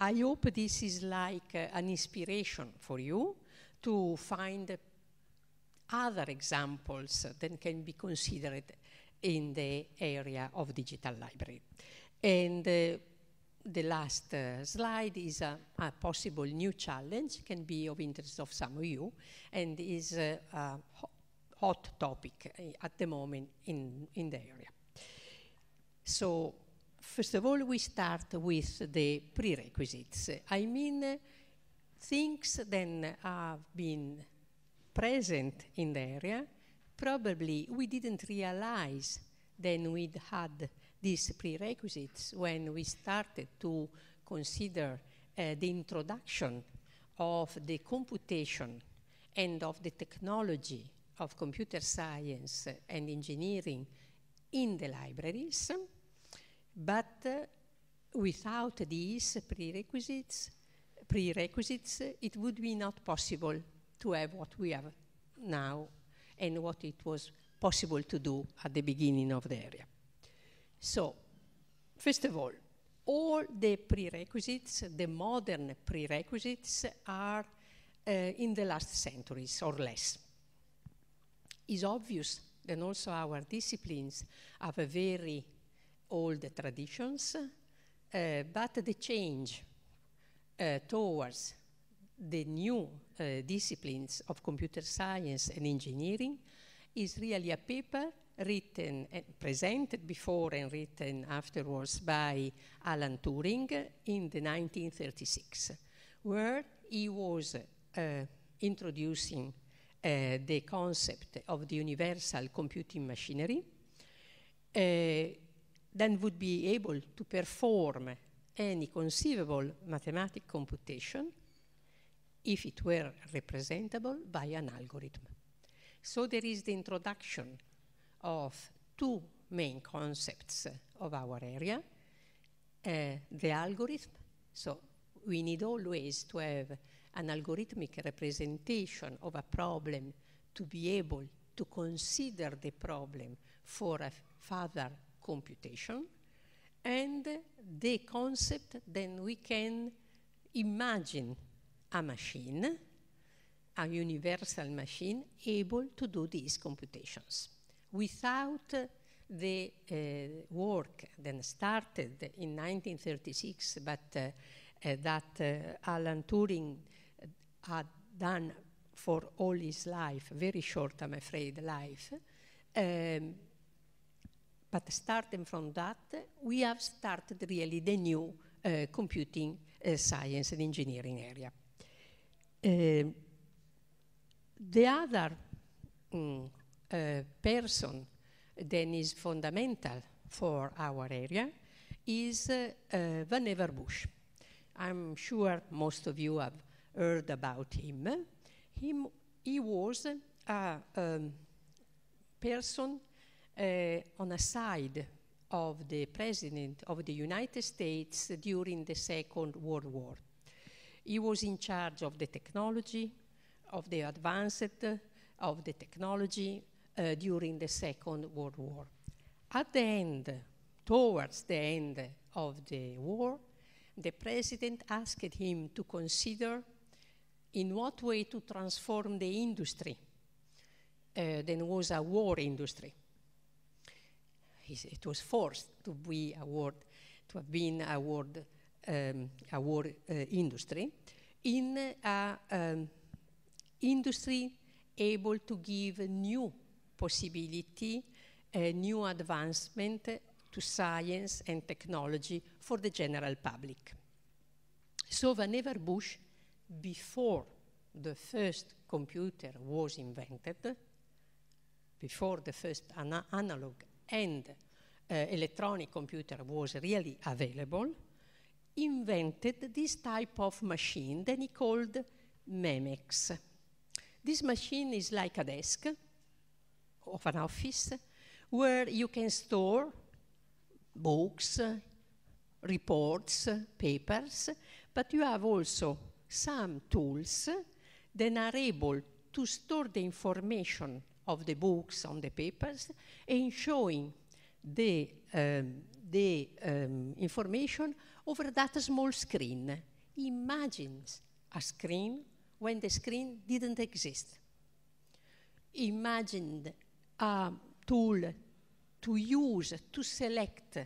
I hope this is like uh, an inspiration for you to find other examples that can be considered in the area of digital library. And uh, the last uh, slide is a, a, possible new challenge, can be of interest of some of you, and is uh, a hot topic uh, at the moment in, in the area. So First of all, we start with the prerequisites. I mean, things that have been present in the area, probably we didn't realize then we had these prerequisites when we started to consider uh, the introduction of the computation and of the technology of computer science and engineering in the libraries. But uh, without these prerequisites, prerequisites, it would be not possible to have what we have now and what it was possible to do at the beginning of the area. So, first of all, all the prerequisites, the modern prerequisites, are uh, in the last centuries or less. It's obvious that also our disciplines have a very all the traditions, uh, but the change uh, towards the new uh, disciplines of computer science and engineering is really a paper written and presented before and written afterwards by Alan Turing in the 1936, where he was uh, introducing uh, the concept of the universal computing machinery. Uh, then would be able to perform any conceivable mathematic computation if it were representable by an algorithm. So there is the introduction of two main concepts of our area, uh, the algorithm, so we need always to have an algorithmic representation of a problem to be able to consider the problem for a further computation, and the concept then we can imagine a machine, a universal machine, able to do these computations. Without uh, the uh, work then started in 1936, but uh, uh, that uh, Alan Turing had done for all his life, very short, I'm afraid, life, um, but starting from that, we have started really the new uh, computing uh, science and engineering area. Uh, the other mm, uh, person that is fundamental for our area is uh, uh, Vannevar Bush. I'm sure most of you have heard about him. he was a um, person Eh, on a side of the President of the United States during the Second World War. He was in charge of the technology, of the advanced, of the technology uh, during the Second World War. At the end, towards the end of the war, the President asked him to consider in what way to transform the industry. Uh, then was a war industry it was forced to be world, to have been award, um, award uh, industry, in a um, industry able to give new possibility, a uh, new advancement to science and technology for the general public. So Vannevar Bush, before the first computer was invented, before the first ana analog and uh, eh, electronic computer was really available, invented this type of machine that he called Memex. This machine is like a desk of an office where you can store books, uh, reports, uh, papers, but you have also some tools that are able to store the information of the books on the papers and showing the, um, the um, information over that small screen. Imagine a screen when the screen didn't exist. Imagine a tool to use, to select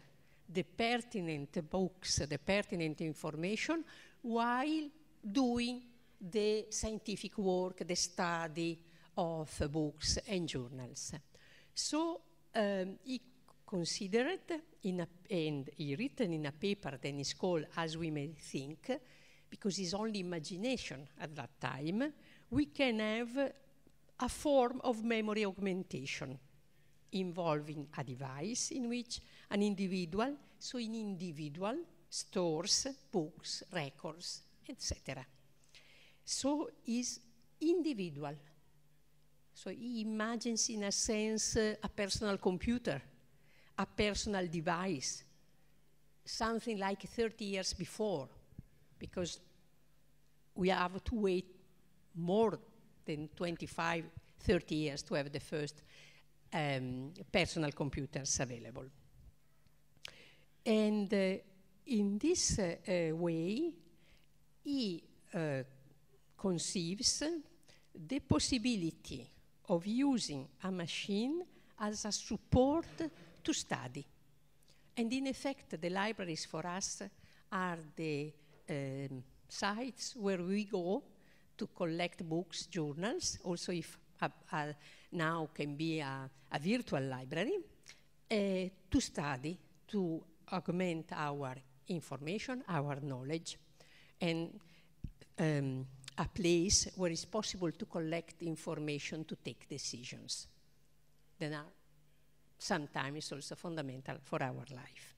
the pertinent books, the pertinent information, while doing the scientific work, the study, of books and journals. So um, he considered a, and he written in a paper that is called As We May Think, because it's only imagination at that time, we can have a form of memory augmentation involving a device in which an individual, so an individual, stores books, records, etc. So is individual so he imagines, in a sense, uh, a personal computer, a personal device, something like 30 years before, because we have to wait more than 25, 30 years to have the first um, personal computers available. And uh, in this uh, uh, way, he uh, conceives the possibility of using a machine as a support to study. And in effect, the libraries for us are the um, sites where we go to collect books, journals, also if now can be a, a virtual library, uh, to study, to augment our information, our knowledge. And um, a place where it's possible to collect information to take decisions that are sometimes also fundamental for our life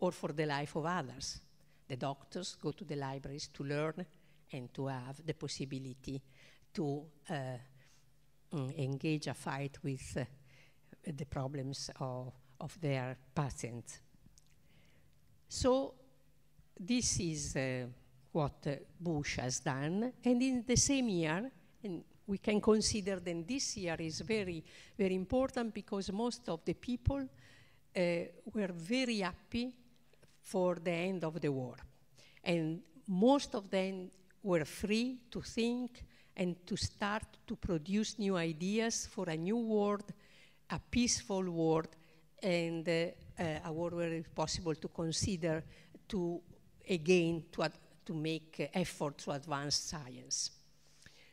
or for the life of others. The doctors go to the libraries to learn and to have the possibility to uh, mm, engage a fight with uh, the problems of, of their patients. So this is uh, what Bush has done. And in the same year, and we can consider then this year is very, very important because most of the people uh, were very happy for the end of the war. And most of them were free to think and to start to produce new ideas for a new world, a peaceful world, and uh, uh, a world where it's possible to consider to again to, ad to make effort to advance science.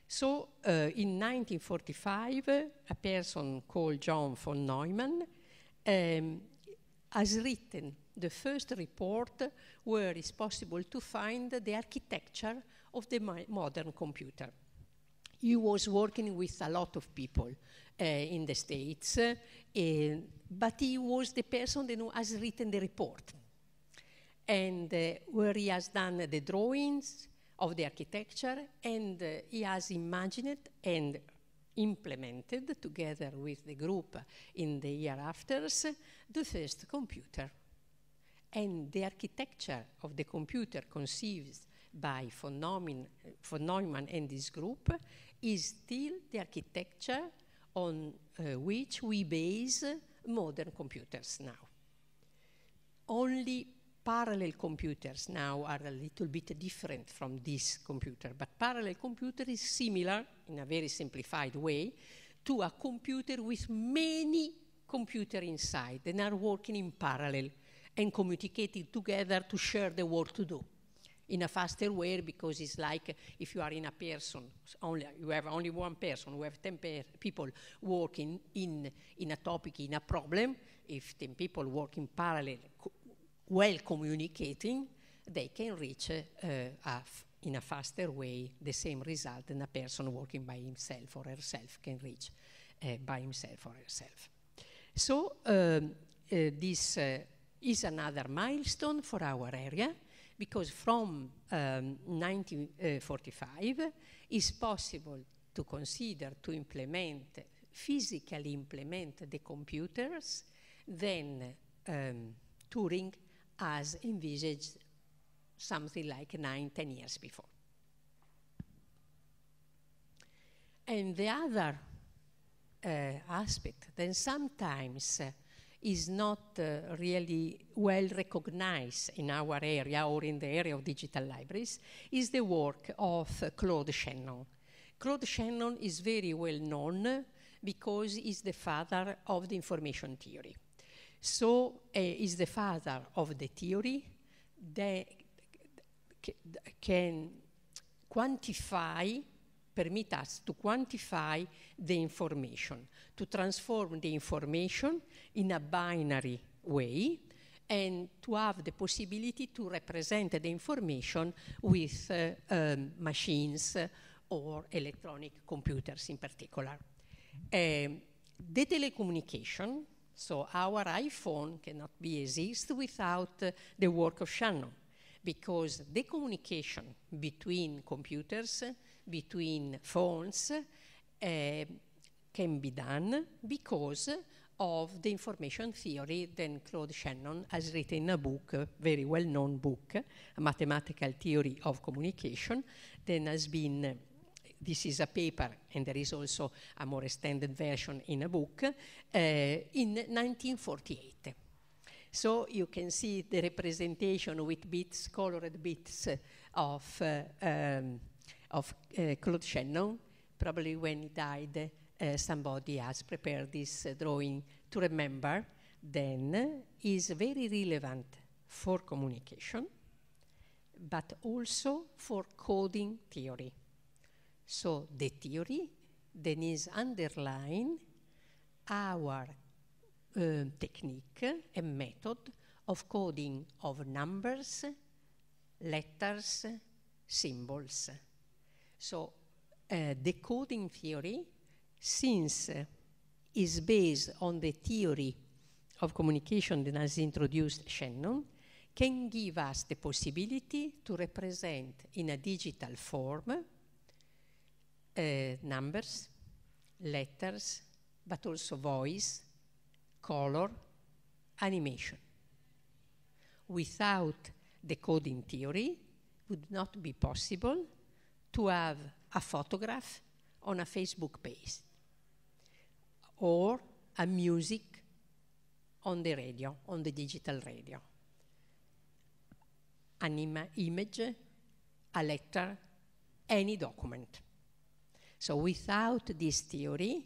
So uh, in 1945, a person called John von Neumann um, has written the first report where it's possible to find the architecture of the modern computer. He was working with a lot of people uh, in the States, uh, but he was the person that has written the report and uh, where he has done the drawings of the architecture, and uh, he has imagined and implemented, together with the group in the year afters, the first computer. And the architecture of the computer conceived by von Neumann, von Neumann and his group is still the architecture on uh, which we base modern computers now. Only parallel computers now are a little bit different from this computer, but parallel computer is similar, in a very simplified way, to a computer with many computer inside that are working in parallel and communicating together to share the work to do in a faster way because it's like if you are in a person only you have only one person you have 10 people working in in a topic in a problem if 10 people work in parallel well communicating, they can reach uh, in a faster way the same result than a person working by himself or herself can reach uh, by himself or herself. So um, uh, this is another milestone for our area because from um, 1945 it's possible to consider to implement physically implement the computers then um, Turing as envisaged something like nine, ten years before. And the other uh, aspect that sometimes uh, is not uh, really well recognized in our area or in the area of digital libraries is the work of Claude Shannon. Claude Shannon is very well known because he's the father of the information theory. So uh, is the father of the theory that can quantify, permit us to quantify the information, to transform the information in a binary way, and to have the possibility to represent the information with uh, um, machines or electronic computers in particular. Um, the telecommunication so our iPhone cannot be exist without uh, the work of Shannon because the communication between computers, between phones, uh, can be done because of the information theory that Claude Shannon has written a book, a very well-known book, a mathematical theory of communication, that has been this is a paper, and there is also a more extended version in a book, uh, in 1948. So you can see the representation with bits, colored bits of, uh, um, of uh, Claude Shannon. Probably when he died, somebody has prepared this drawing to remember then is very relevant for communication, but also for coding theory. So the theory then is underline our uh, technique and method of coding of numbers, letters, symbols. So uh, the coding theory, since uh, is based on the theory of communication that has introduced Shannon, can give us the possibility to represent in a digital form uh, numbers, letters, but also voice, color, animation. Without the coding theory, would not be possible to have a photograph on a Facebook page or a music on the radio, on the digital radio. An Im image, a letter, any document. So without this theory,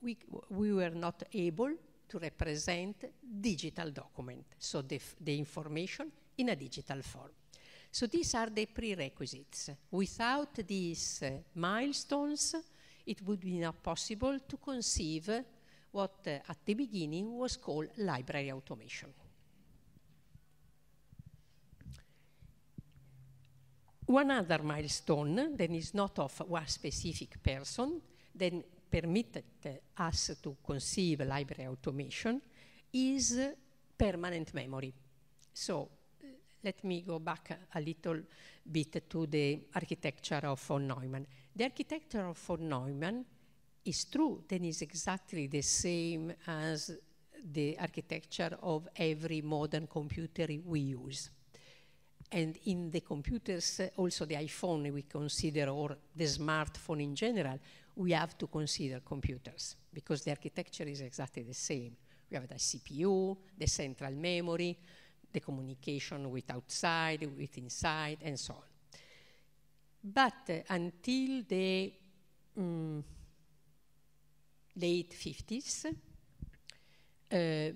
we, we were not able to represent digital document, so the, the information in a digital form. So these are the prerequisites. Without these uh, milestones, it would be not possible to conceive what uh, at the beginning was called library automation. One other milestone that is not of one specific person, then permitted us to conceive library automation, is permanent memory. So let me go back a little bit to the architecture of von Neumann. The architecture of von Neumann is true, then is exactly the same as the architecture of every modern computer we use and in the computers, uh, also the iPhone we consider, or the smartphone in general, we have to consider computers because the architecture is exactly the same. We have the CPU, the central memory, the communication with outside, with inside, and so on. But uh, until the um, late 50s, uh,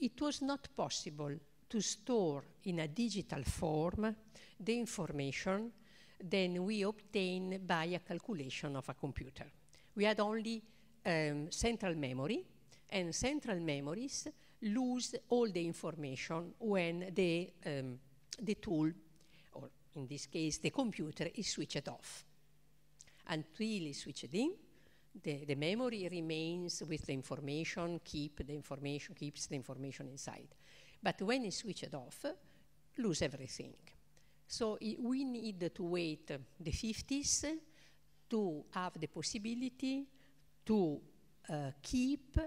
it was not possible to store in a digital form the information than we obtain by a calculation of a computer. We had only um, central memory, and central memories lose all the information when the, um, the tool, or in this case the computer, is switched off. Until it's switched in, the, the memory remains with the information, keep the information, keeps the information inside. But when it's switched off, lose everything. So we need to wait the 50s to have the possibility to uh, keep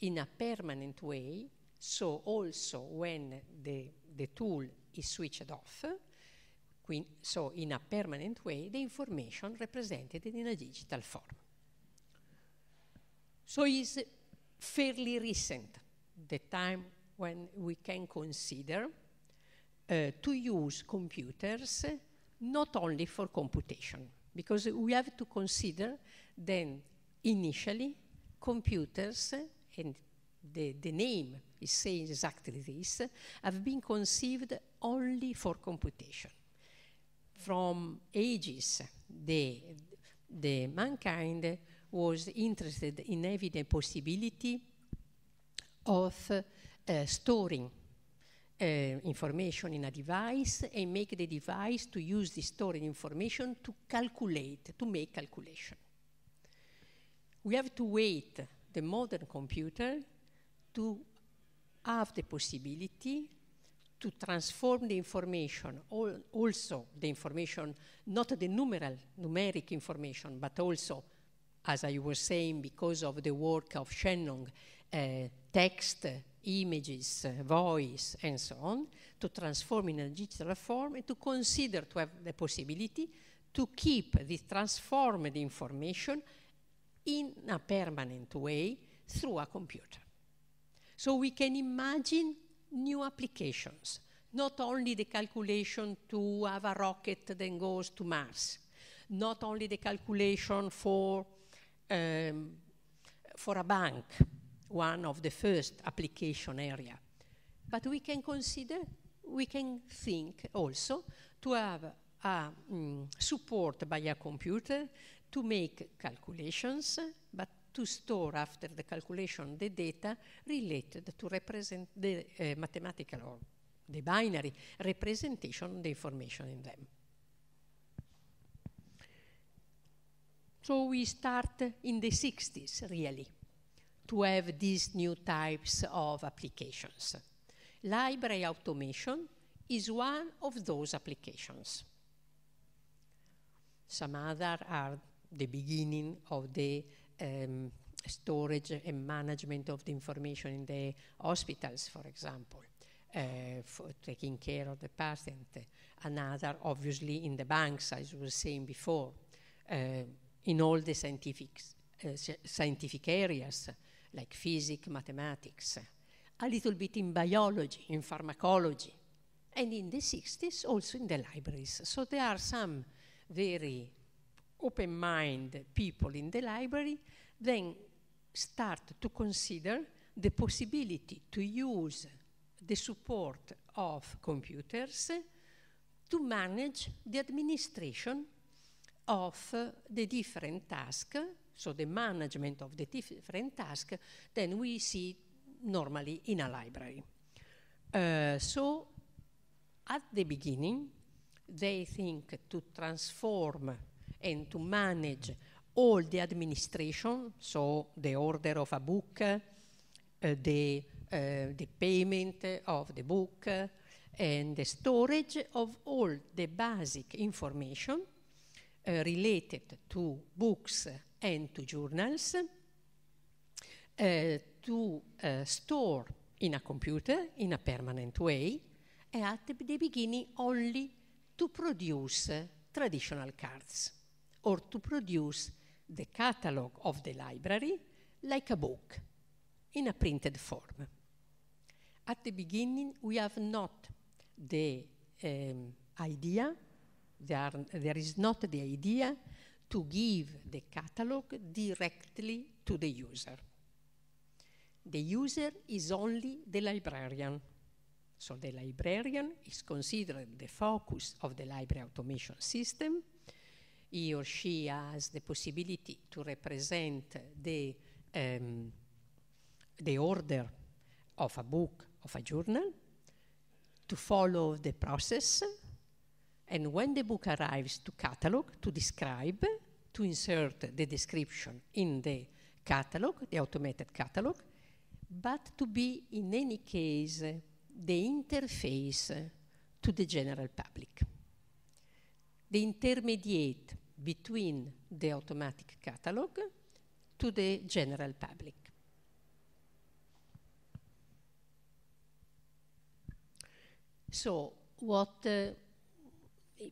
in a permanent way, so also when the, the tool is switched off, so in a permanent way, the information represented in a digital form. So it's fairly recent, the time when we can consider uh, to use computers not only for computation, because we have to consider then initially computers and the, the name is saying exactly this, have been conceived only for computation. From ages, the, the mankind was interested in having possibility of Eh, storing eh, information in a device and make the device to use the stored information to calculate, to make calculation. We have to wait the modern computer to have the possibility to transform the information, all, also the information, not the numeral, numeric information, but also, as I was saying, because of the work of Shenong, Eh, text, images, voice, and so on, to transform in a digital form and to consider to have the possibility to keep this transformed information in a permanent way through a computer. So we can imagine new applications, not only the calculation to have a rocket that goes to Mars, not only the calculation for, um, for a bank, one of the first application area. But we can consider, we can think also to have a mm, support by a computer to make calculations, but to store after the calculation the data related to represent the uh, mathematical or the binary representation, the information in them. So we start in the 60s, really to have these new types of applications. Library automation is one of those applications. Some other are the beginning of the um, storage and management of the information in the hospitals, for example, uh, for taking care of the patient. Another, obviously, in the banks, as we were saying before, uh, in all the scientific, uh, scientific areas, like physics, mathematics, a little bit in biology, in pharmacology, and in the 60s also in the libraries. So there are some very open-minded people in the library then start to consider the possibility to use the support of computers to manage the administration of uh, the different tasks so the management of the different tasks than we see normally in a library. Uh, so at the beginning, they think to transform and to manage all the administration, so the order of a book, uh, the, uh, the payment of the book, and the storage of all the basic information uh, related to books and to journals, uh, eh, to uh, eh, store in a computer in a permanent way, and at the beginning only to produce uh, traditional cards or to produce the catalog of the library like a book in a printed form. At the beginning, we have not the um, idea, there, are, there is not the idea to give the catalog directly to the user. The user is only the librarian. So the librarian is considered the focus of the library automation system. He or she has the possibility to represent the, um, the order of a book, of a journal, to follow the process and when the book arrives to catalog, to describe, to insert the description in the catalog, the automated catalog, but to be in any case the interface to the general public. The intermediate between the automatic catalog to the general public. So what uh,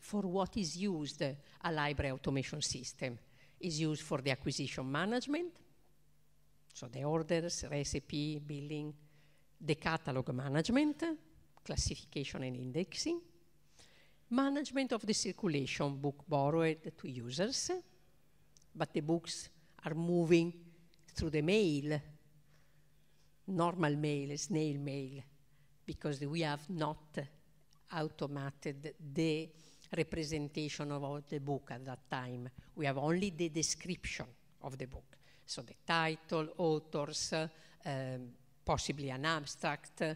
for what is used a library automation system. is used for the acquisition management, so the orders, recipe, billing, the catalog management, classification and indexing, management of the circulation, book borrowed to users, but the books are moving through the mail, normal mail, snail mail, because we have not automated the representation of the book at that time. We have only the description of the book. So the title, authors, uh, um, possibly an abstract, uh,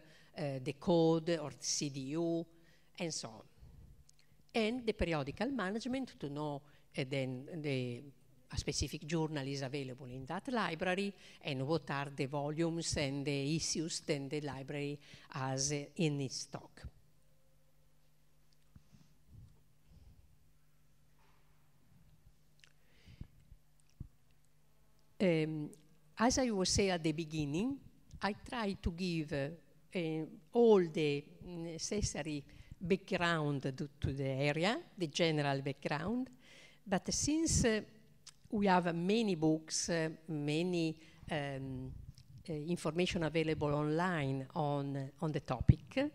the code or the CDU, and so on. And the periodical management to know uh, then the a specific journal is available in that library and what are the volumes and the issues that the library has uh, in its stock. Um, as I was saying at the beginning, I try to give uh, uh, all the necessary background to, to, the area, the general background, but since uh, we have many books, eh, many um, information available online on, on the topic,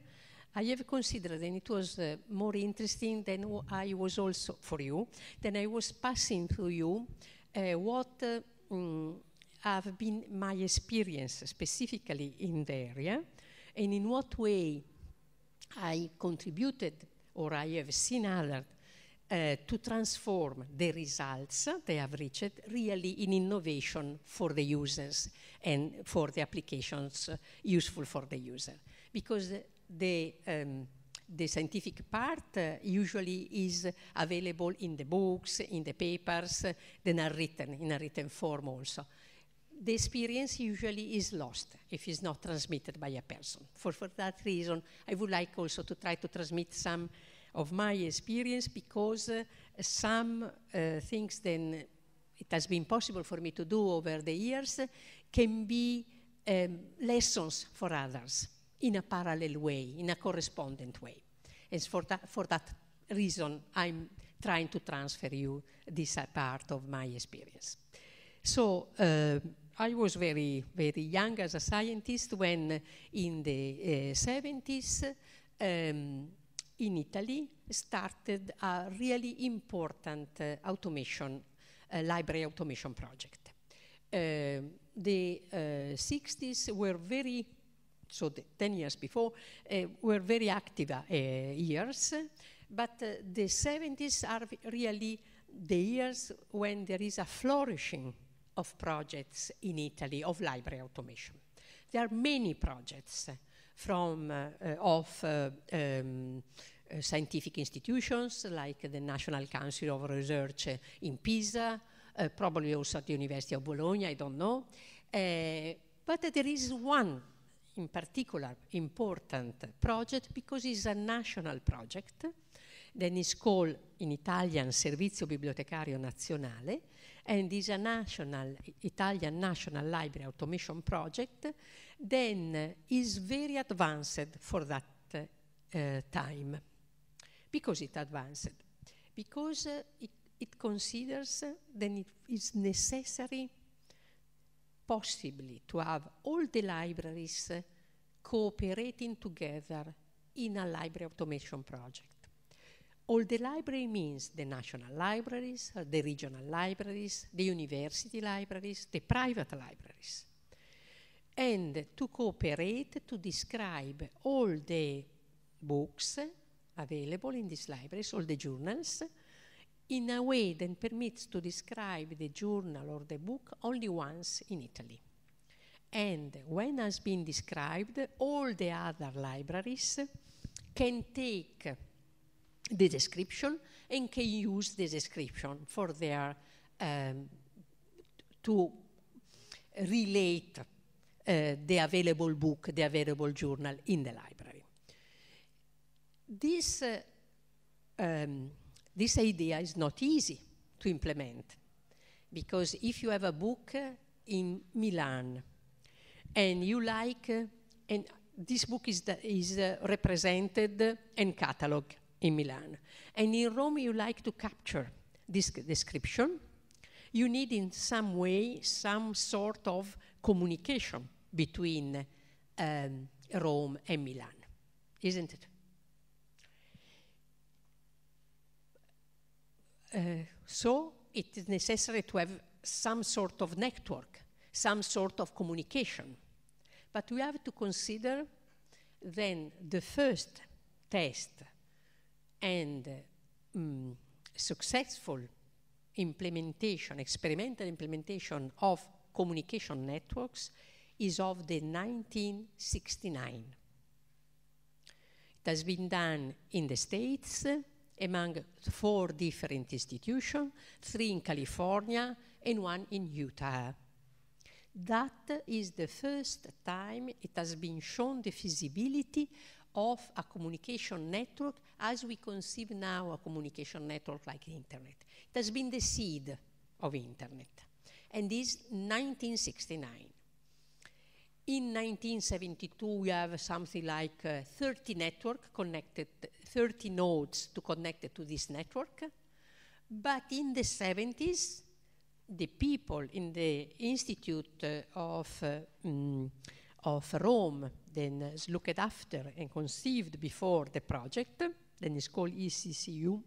I have considered, and it was uh, more interesting than I was also for you, then I was passing to you uh, what uh, Mm, have been my experience specifically in the area and in what way I contributed or I have seen others uh, to transform the results they have reached really in innovation for the users and for the applications uh, useful for the user. Because the, the um, the scientific part uh, usually is available in the books, in the papers, uh, then are written in a written form also. The experience usually is lost if it's not transmitted by a person. For, for that reason, I would like also to try to transmit some of my experience because uh, some uh, things then it has been possible for me to do over the years can be um, lessons for others in a parallel way, in a correspondent way. And for that, for that reason, I'm trying to transfer you this uh, part of my experience. So uh, I was very, very young as a scientist when in the uh, 70s um, in Italy started a really important uh, automation, uh, library automation project. Uh, the 60s were very so the 10 years before, uh, were very active uh, years, but uh, the 70s are really the years when there is a flourishing of projects in Italy of library automation. There are many projects from uh, of uh, um, uh, scientific institutions like the National Council of Research in Pisa, probably also at the University of Bologna, I don't know. but there is one in particular important project because it's a national project. Dennis Cole, in Italian Servizio Bibliotecario Nazionale, and is a national, Italian National Library Automation Project, then is very advanced for that uh, time. Because it advanced, because uh, it, it considers uh, it is necessary Possible to have all the libraries cooperating together in a library automation project. All the library means the national libraries, the regional libraries, the university libraries, the private libraries. And to cooperate to describe all the books available in these libraries, all the journals, in a way that permits to describe the journal or the book only once in Italy. And when has been described, all the other libraries can take the description and can use the description for their um, to relate uh, the available book, the available journal in the library. This uh, um, this idea is not easy to implement because if you have a book in Milan and you like, and this book is, the, is uh, represented and catalogued in Milan, and in Rome you like to capture this description, you need in some way some sort of communication between um, Rome and Milan, isn't it? Eh, so it is necessary to have some sort of network, some sort of communication. But we have to consider then the first test and uh, mm, successful implementation, experimental implementation of communication networks is of the 1969. It has been done in the States, among four different institutions, three in California and one in Utah. That is the first time it has been shown the feasibility of a communication network as we conceive now a communication network like the internet. It has been the seed of internet and this 1969. In 1972, we have something like uh, 30 networks connected 30 nodes to connect to this network. But in the 70s, the people in the Institute uh, of, uh, mm, of Rome then uh, looked after and conceived before the project, then it's called ECCU,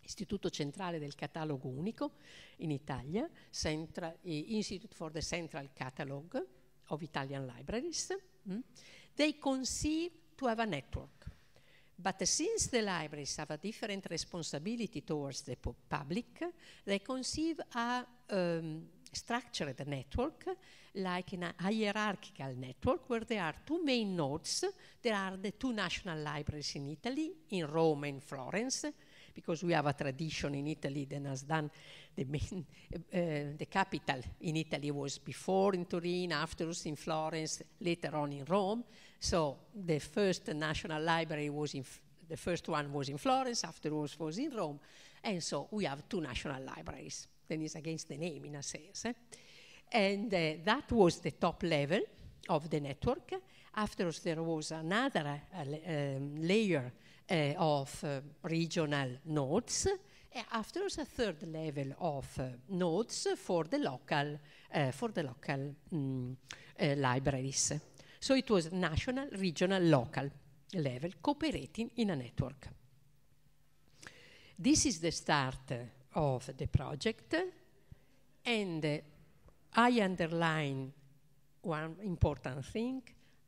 Istituto Centrale del Catalogo Unico in Italia, Central, eh, Institute for the Central Catalogue of Italian Libraries. Mm. They conceived to have a network. But since the libraries have a different responsibility towards the public, they conceive a um, structured network, like in a hierarchical network, where there are two main nodes. There are the two national libraries in Italy, in Rome and Florence, because we have a tradition in Italy that has done the main, uh, the capital in Italy was before in Turin, afterwards in Florence, later on in Rome. So the first national library was in, the first one was in Florence, afterwards was in Rome, and so we have two national libraries. Then it's against the name in a sense. Eh? And uh, that was the top level of the network. Afterwards, there was another uh, um, layer uh, of uh, regional nodes. Afterwards, a third level of uh, nodes for the local, uh, for the local um, libraries. So it was national, regional, local level, cooperating in a network. This is the start of the project, and I underline one important thing.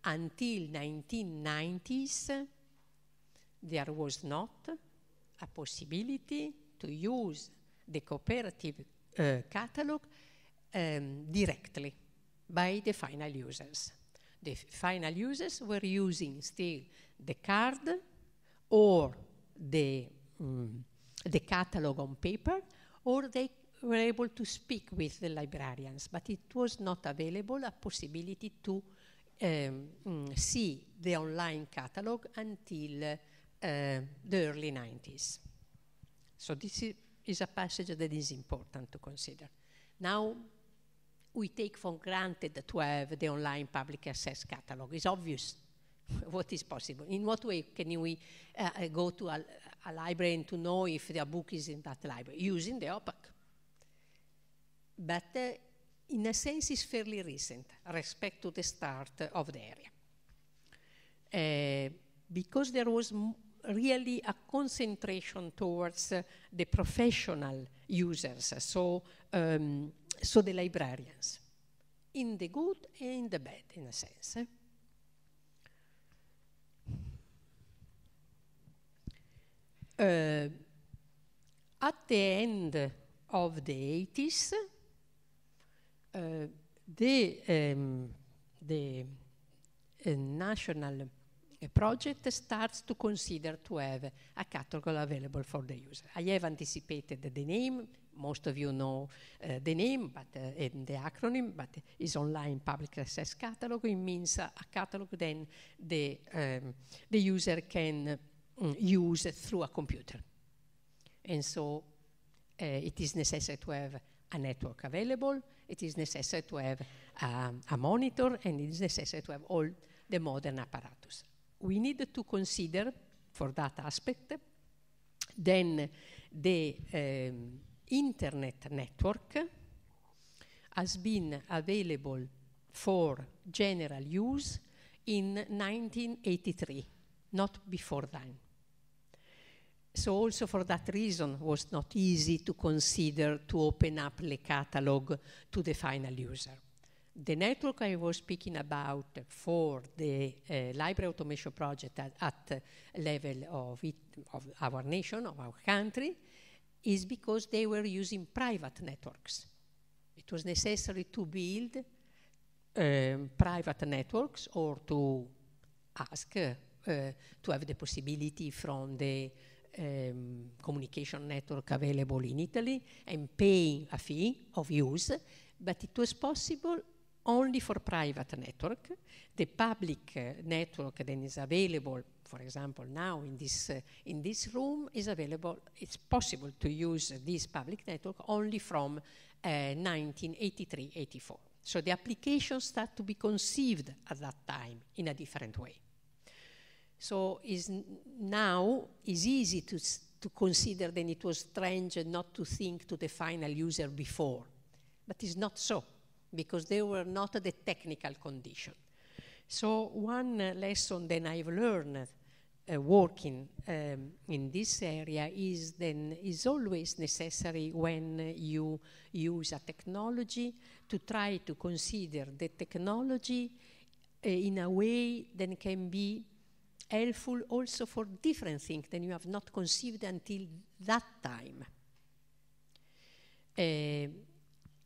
Until 1990s, there was not a possibility to use the cooperative uh, catalog um, directly by the final users the final users were using still the card or the, mm, the catalog on paper, or they were able to speak with the librarians, but it was not available a possibility to um, mm, see the online catalog until uh, uh, the early 90s. So this is, is a passage that is important to consider. Now we take for granted to have the online public access catalog. It's obvious what is possible. In what way can we uh, go to a, a, library and to know if the book is in that library? Using the OPAC. But uh, in a sense, it's fairly recent respect to the start of the area. Uh, because there was really a concentration towards uh, the professional users, so um, so the librarians, in the good and in the bad, in a sense. Eh? Uh, at the end of the 80s, uh, the, um, the uh, national uh, project starts to consider to have a catalog available for the user. I have anticipated the name most of you know uh, the name but, uh, and the acronym, but it's online public access catalog. It means a catalog then the, um, the user can mm, use through a computer. And so eh, it is necessary to have a network available, it is necessary to have um, a monitor, and it is necessary to have all the modern apparatus. We need to consider for that aspect then the um, internet network has been available for general use in 1983, not before then. So also for that reason was not easy to consider to open up the catalog to the final user. The network I was speaking about for the uh, library automation project at, at level of, it, of our nation, of our country, is because they were using private networks. It was necessary to build um, private networks or to ask uh, uh, to have the possibility from the um, communication network available in Italy and paying a fee of use, but it was possible only for private network. The public uh, network then is available for example, now in this, uh, in this room is available, it's possible to use this public network only from 1983-84. Uh, so the applications start to be conceived at that time in a different way. So is now is easy to, to consider that it was strange not to think to the final user before, but it's not so because they were not the technical condition. So one uh, lesson that I've learned uh, working um, in this area is then is always necessary when uh, you use a technology to try to consider the technology uh, in a way that can be helpful also for different things that you have not conceived until that time. Uh,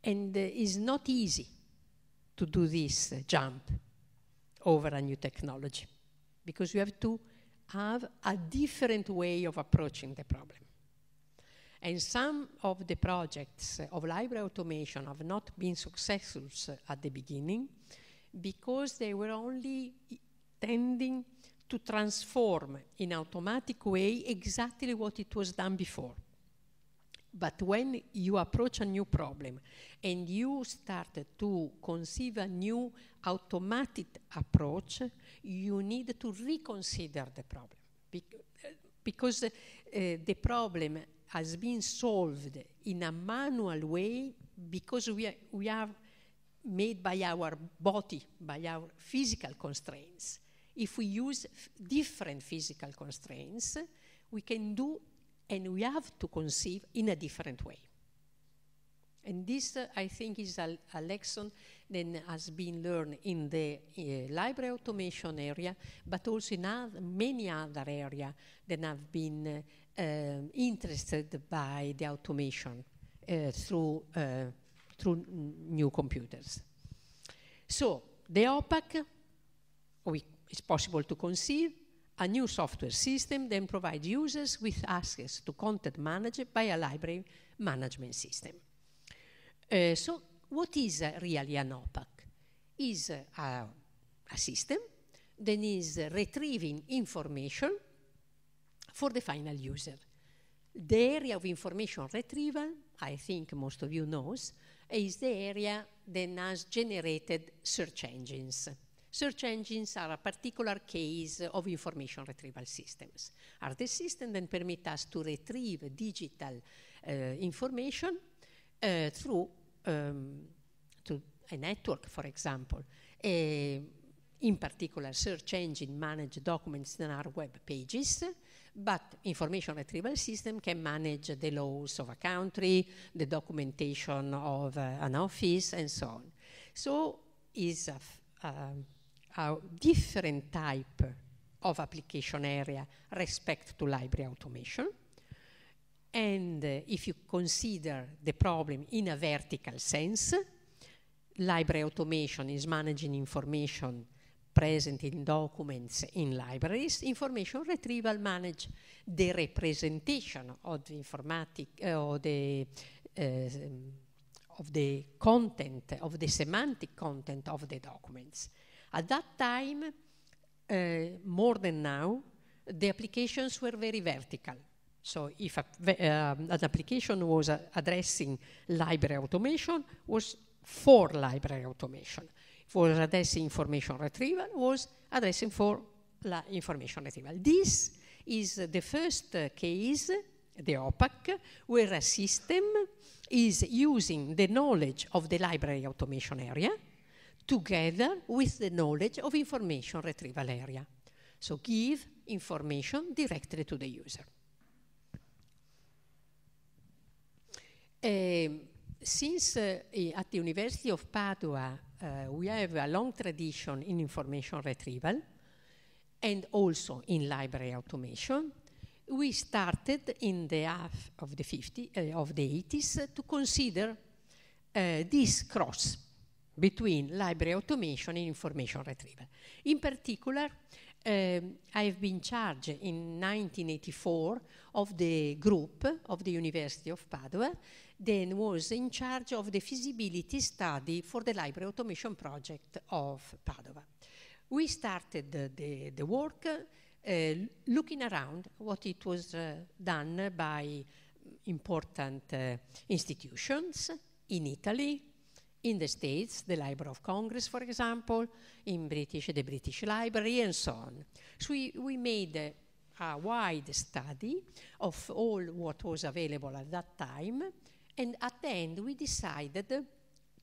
and uh, it's not easy to do this jump over a new technology because you have to have a different way of approaching the problem. And some of the projects of library automation have not been successful at the beginning because they were only tending to transform in automatic way exactly what it was done before. But when you approach a new problem and you start to conceive a new automatic approach, you need to reconsider the problem. because uh, the problem has been solved in a manual way because we are, we are made by our body, by our physical constraints. If we use different physical constraints, we can do and we have to conceive in a different way. And this, uh, I think, is a, a, lesson that has been learned in the uh, library automation area, but also in other, many other areas that have been uh, um, interested by the automation uh, through, uh, through new computers. So the OPAC we, it's possible to conceive, a new software system then provides users with access to content managed by a library management system. Uh, so what is uh, really an OPAC? Is uh, a, a, system that is uh, retrieving information for the final user. The area of information retrieval, I think most of you knows, is the area that has generated search engines. Search engines are a particular case of information retrieval systems, are the system that permit us to retrieve digital uh, information uh, through um, to a network, for example. A, uh, in particular, search engine manage documents that are web pages, but information retrieval system can manage the laws of a country, the documentation of uh, an office, and so on. So is a um, a different type of application area respect to library automation. And uh, if you consider the problem in a vertical sense, library automation is managing information present in documents in libraries, information retrieval manage the representation of the informatic uh, or the uh, of the content of the semantic content of the documents. At that time, uh, more than now, the applications were very vertical. So if a, um, an application was uh, addressing library automation, was for library automation. If was addressing information retrieval, was addressing for information retrieval. This is uh, the first uh, case, the OPAC, where a system is using the knowledge of the library automation area together with the knowledge of information retrieval area. So give information directly to the user. Um, since uh, at the University of Padua uh, we have a long tradition in information retrieval and also in library automation, we started in the half of the, 50, uh, of the 80s to consider this cross between library automation and information retrieval. In particular, um, I have been charged in 1984 of the group of the University of Padua, then was in charge of the feasibility study for the library automation project of Padua. We started the, the, the work uh, looking around what it was uh, done by important uh, institutions in Italy, in the States, the Library of Congress, for example, in British, the British Library, and so on. So we, we made a, a wide study of all what was available at that time, and at the end we decided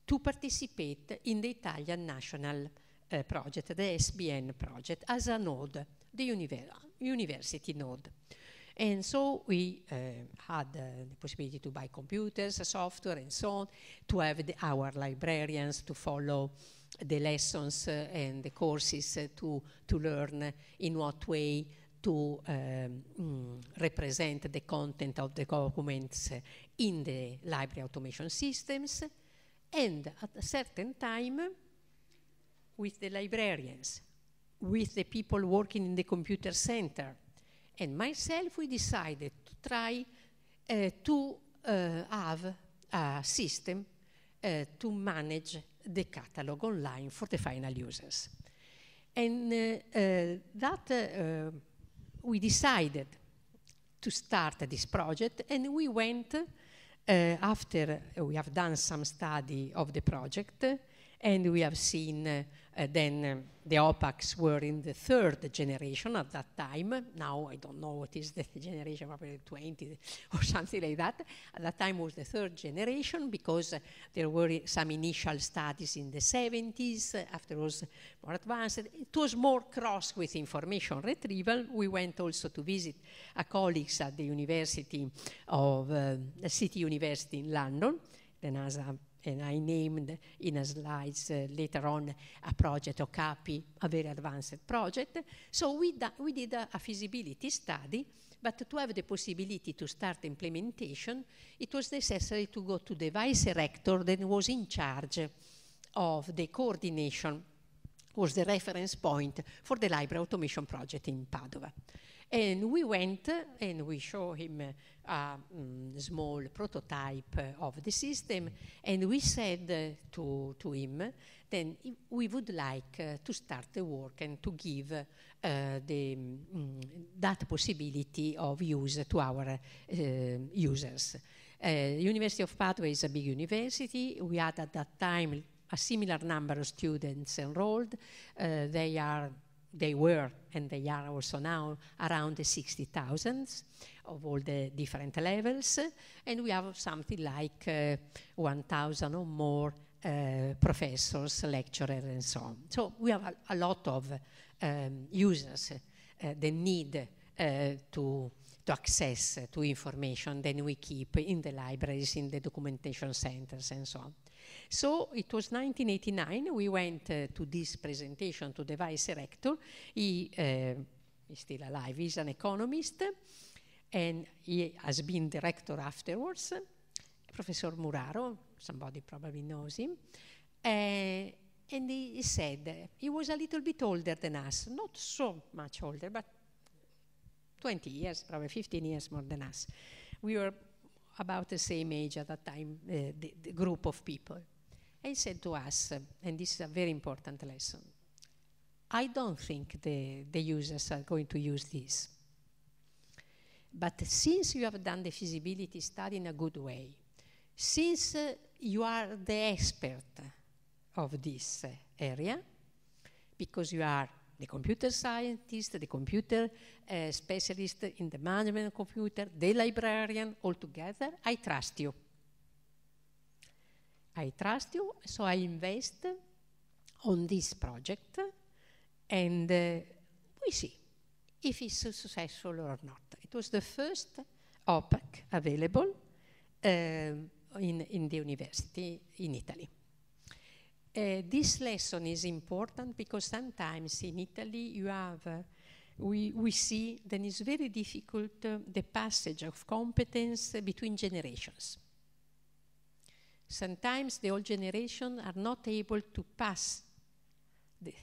to participate in the Italian National uh, Project, the SBN project, as a node, the univer university node. And so we uh, had uh, the possibility to buy computers, uh, software, and so on, to have the, our librarians to follow the lessons and the courses to, to learn in what way to um, mm, represent the content of the documents uh, in the library automation systems. And at a certain time, with the librarians, with the people working in the computer center, and myself, we decided to try uh, to uh, have a system uh, to manage the catalog online for the final users. And uh, that we decided to start this project and we went after we have done some study of the project and we have seen uh, then um, the OPACs were in the third generation at that time. Now I don't know what is the generation, probably 20 or something like that. At that time was the third generation because uh, there were uh, some initial studies in the 70s, uh, afterwards more advanced. It was more cross with information retrieval. We went also to visit a uh, colleagues at the University of uh, the City University in London, the NASA and I named in a slides uh, later on a project OCAPI, a very advanced project. So we, we did a, a, feasibility study, but to have the possibility to start implementation, it was necessary to go to the vice rector that was in charge of the coordination, was the reference point for the library automation project in Padova. And we went and we showed him a mm, small prototype of the system, and we said to, to him, then we would like uh, to start the work and to give uh, the, mm, that possibility of use to our uh, users. University of Padua is a big university. We had at that time a similar number of students enrolled. Uh, they are they were and they are also now around the 60,000 of all the different levels, and we have something like uh, 1,000 or more uh, professors, lecturers, and so on. So we have a, a lot of um, users uh, need uh, to to access uh, to information that we keep in the libraries, in the documentation centers, and so on. So it was 1989, we went uh, to this presentation to the vice rector. He uh, is still alive, he's an economist, and he has been director afterwards. Professor Muraro, somebody probably knows him. Uh, and he, he said he was a little bit older than us, not so much older, but 20 years, probably 15 years more than us. We were about the same age at that time, uh, the, the group of people. And he said to us, and this is a very important lesson, I don't think the, the users are going to use this. But since you have done the feasibility study in a good way, since uh, you are the expert of this uh, area, because you are the computer scientist, the computer uh, specialist in the management of computer, the librarian, all together, I trust you. I trust you, so I invest on this project and uh, we see if it's successful or not. It was the first OPEC available uh, in, in the university in Italy. Uh, this lesson is important because sometimes in Italy you have, uh, we, we see that it's very difficult uh, the passage of competence between generations. Sometimes the old generation are not able to pass the,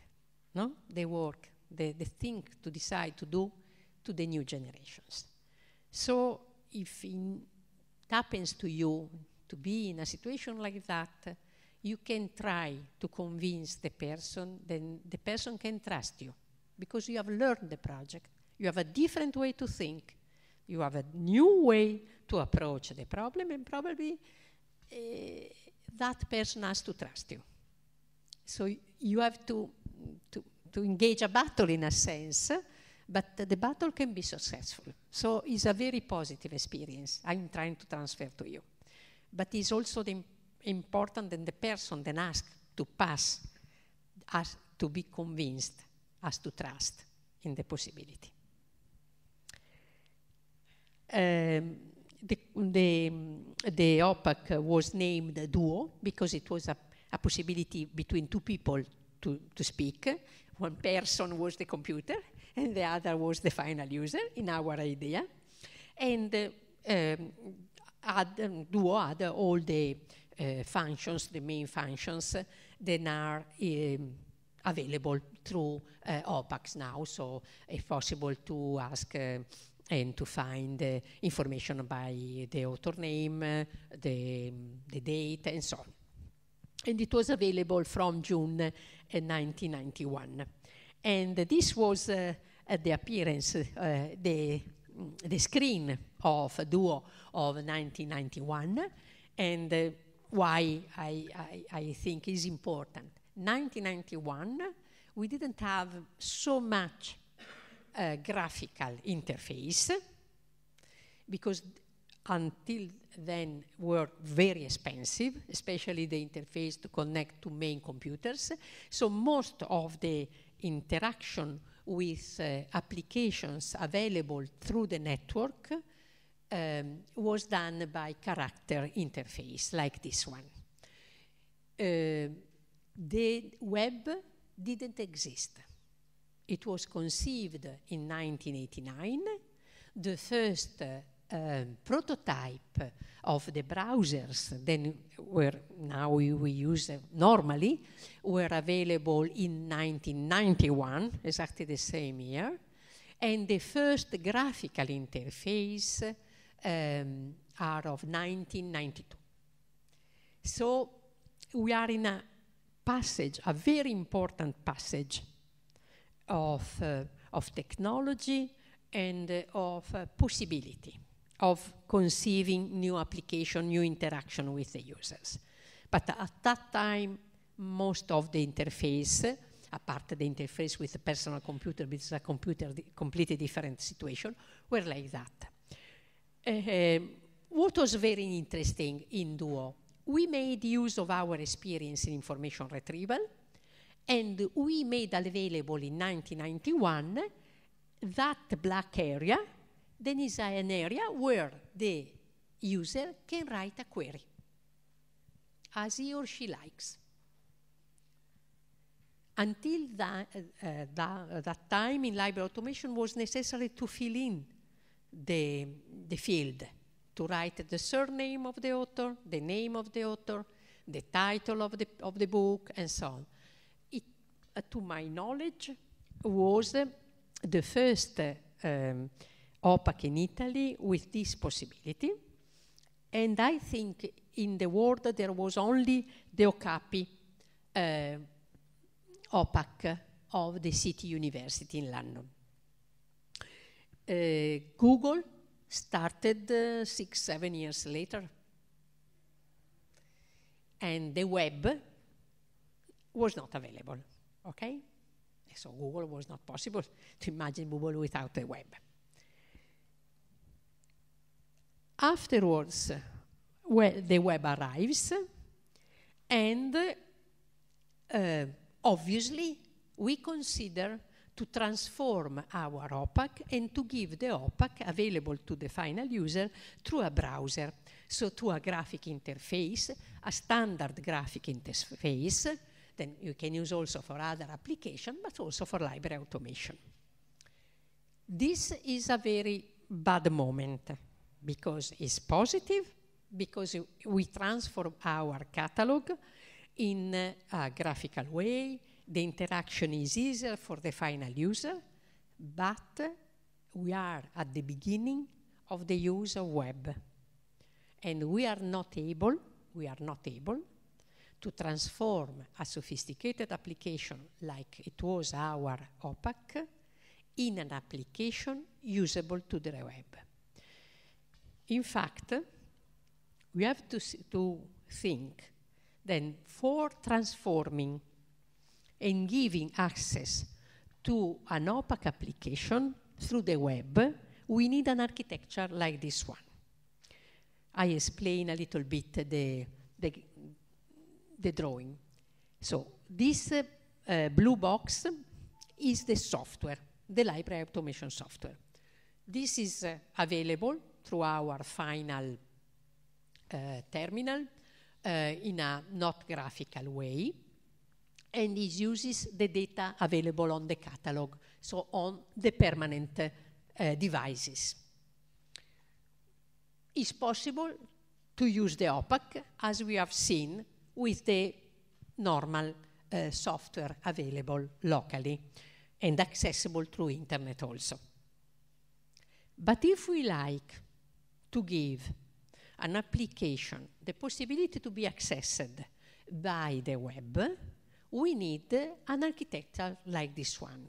no? the work, the, the thing to decide to do to the new generations. So if in, it happens to you to be in a situation like that, you can try to convince the person, then the person can trust you because you have learned the project. You have a different way to think. You have a new way to approach the problem and probably uh, that person has to trust you. So you have to, to, to engage a battle in a sense, but the battle can be successful. So it's a very positive experience I'm trying to transfer to you. But it's also important that the person then asks to pass, has to be convinced, has to trust in the possibility. Um, the, the, the OPAC was named a duo because it was a, a possibility between two people to, to speak. One person was the computer and the other was the final user in our idea. And uh, um, add, um, Duo had all the uh, functions, the main functions that are um, available through uh, OPACs now. So it's possible to ask uh, and to find uh, information by the author name, uh, the, the date, and so on. And it was available from June uh, eh, 1991. And this was eh, the appearance, the, the screen of Duo of 1991, and why I, I, I think is important. 1991, we didn't have so much Eh, graphical interface because until then were very expensive, especially the interface to connect to main computers. So most of the interaction with uh, applications available through the network um, was done by character interface like this one. Uh, the web didn't exist. It was conceived in 1989. The first uh, prototype of the browsers, then were now we, we use uh, normally, were available in 1991, exactly the same year. And the first graphical interface um, are of 1992. So we are in a passage, a very important passage of, uh, of technology and uh, of uh, possibility of conceiving new application, new interaction with the users. But at that time, most of the interface, apart the interface with the personal computer, which is a computer, completely different situation, were like that. Uh, what was very interesting in Duo, we made use of our experience in information retrieval and we made available in 1991 that black area. Then is an area where the user can write a query as he or she likes. Until that, uh, that, that time in library automation was necessary to fill in the, the field, to write the surname of the author, the name of the author, the title of the, of the book, and so on. Uh, to my knowledge, was the first um, OPAC in Italy with this possibility. And I think in the world there was only the OCAPI uh, OPAC of the City University in London. Uh, Google started uh, six, seven years later. And the web was not available. Okay? So Google was not possible to imagine Google without the web. Afterwards, well, the web arrives, and uh, obviously we consider to transform our OPAC and to give the OPAC available to the final user through a browser. So to a graphic interface, a standard graphic interface, then you can use also for other applications, but also for library automation. This is a very bad moment because it's positive, because we transform our catalog in a graphical way, the interaction is easier for the final user, but we are at the beginning of the use of web. And we are not able, we are not able to transform a sophisticated application like it was our OPAC in an application usable to the web. In fact, we have to, to think then for transforming and giving access to an OPAC application through the web, we need an architecture like this one. I explain a little bit the, the, the drawing. So this uh, uh, blue box is the software, the library automation software. This is uh, available through our final uh, terminal uh, in a not graphical way, and it uses the data available on the catalog, so on the permanent uh, devices. It's possible to use the OPAC, as we have seen with the normal uh, software available locally and accessible through internet also. But if we like to give an application the possibility to be accessed by the web, we need an architecture like this one.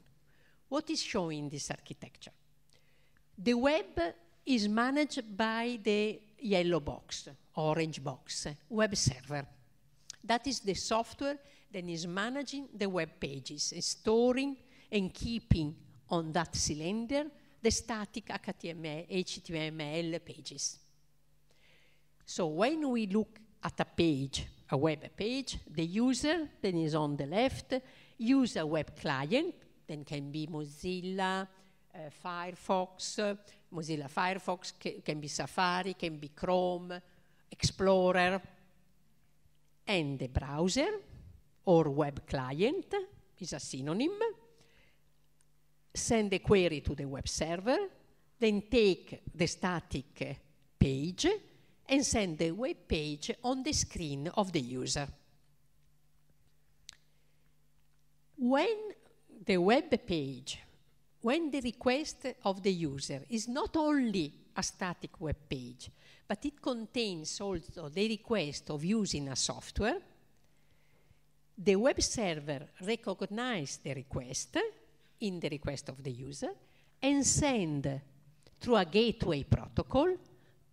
What is shown in this architecture? The web is managed by the yellow box, orange box, web server. That is the software that is managing the web pages, storing and keeping on that cylinder the static HTML, HTML pages. So when we look at a page, a web page, the user then is on the left, use a web client, then can be Mozilla, uh, Firefox, uh, Mozilla Firefox, can be Safari, can be Chrome, Explorer, and the browser or web client is a synonym. Send a query to the web server, then take the static page and send the web page on the screen of the user. When the web page, when the request of the user is not only a static web page, but it contains also the request of using a software. The web server recognizes the request in the request of the user and send through a gateway protocol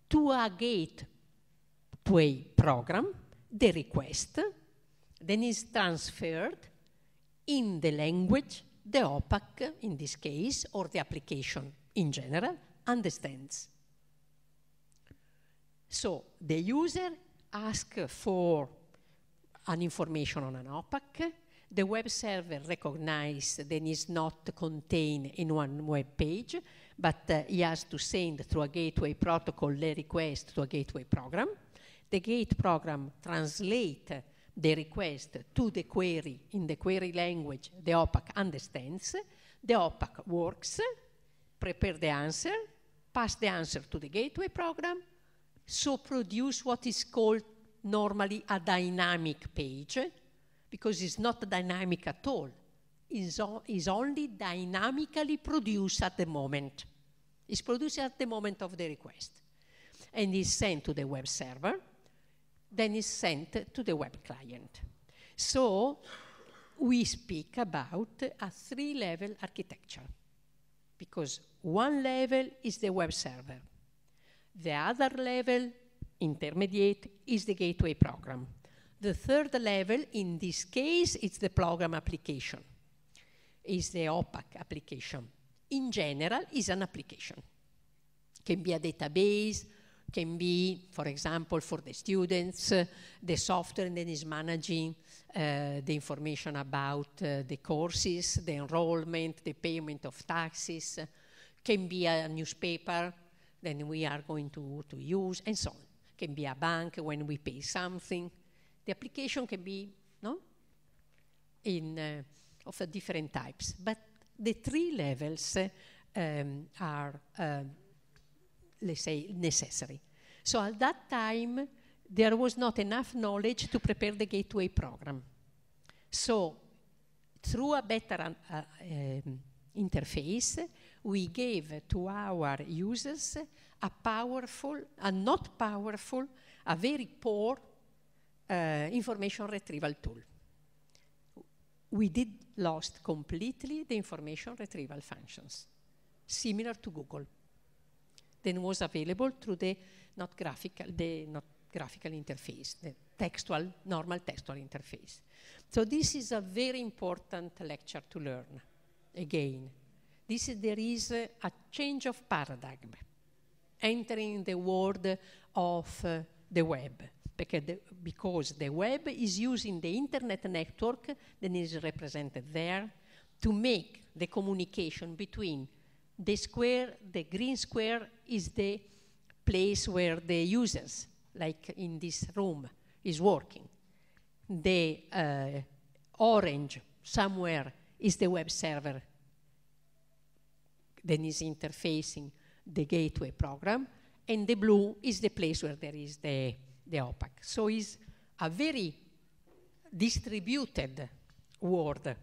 to a gateway program the request, then is transferred in the language the OPAC in this case, or the application in general, understands. So the user asks for an information on an OPAC. The web server recognizes that is not contained in one web page, but uh, he has to send through a gateway protocol the request to a gateway program. The gate program translates the request to the query in the query language the OPAC understands. The OPAC works, prepare the answer, pass the answer to the gateway program, so produce what is called normally a dynamic page, because it's not dynamic at all. It's, is only dynamically produced at the moment. It's produced at the moment of the request. And is sent to the web server, then is sent to the web client. So we speak about a three-level architecture, because one level is the web server, the other level, intermediate, is the gateway program. The third level, in this case, is the program application, is the OPAC application. In general, is an application. Can be a database, can be, for example, for the students, uh, the software that is managing uh, the information about uh, the courses, the enrollment, the payment of taxes, can be a newspaper, then we are going to, to use, and so on. Can be a bank when we pay something. The application can be no in uh, of uh, different types, but the three levels uh, um, are um, let's say necessary. So at that time there was not enough knowledge to prepare the gateway program. So through a better uh, um, interface we gave to our users a powerful, a not powerful, a very poor uh, information retrieval tool. We did lost completely the information retrieval functions, similar to Google. Then was available through the not graphical, the not graphical interface, the textual, normal textual interface. So this is a very important lecture to learn, again, this, there is a change of paradigm entering the world of uh, the web because the, because the web is using the internet network that is represented there to make the communication between the square, the green square is the place where the users, like in this room, is working. The uh, orange somewhere is the web server that is interfacing the gateway program, and the blue is the place where there is the, the OPAC. So it's a very distributed world.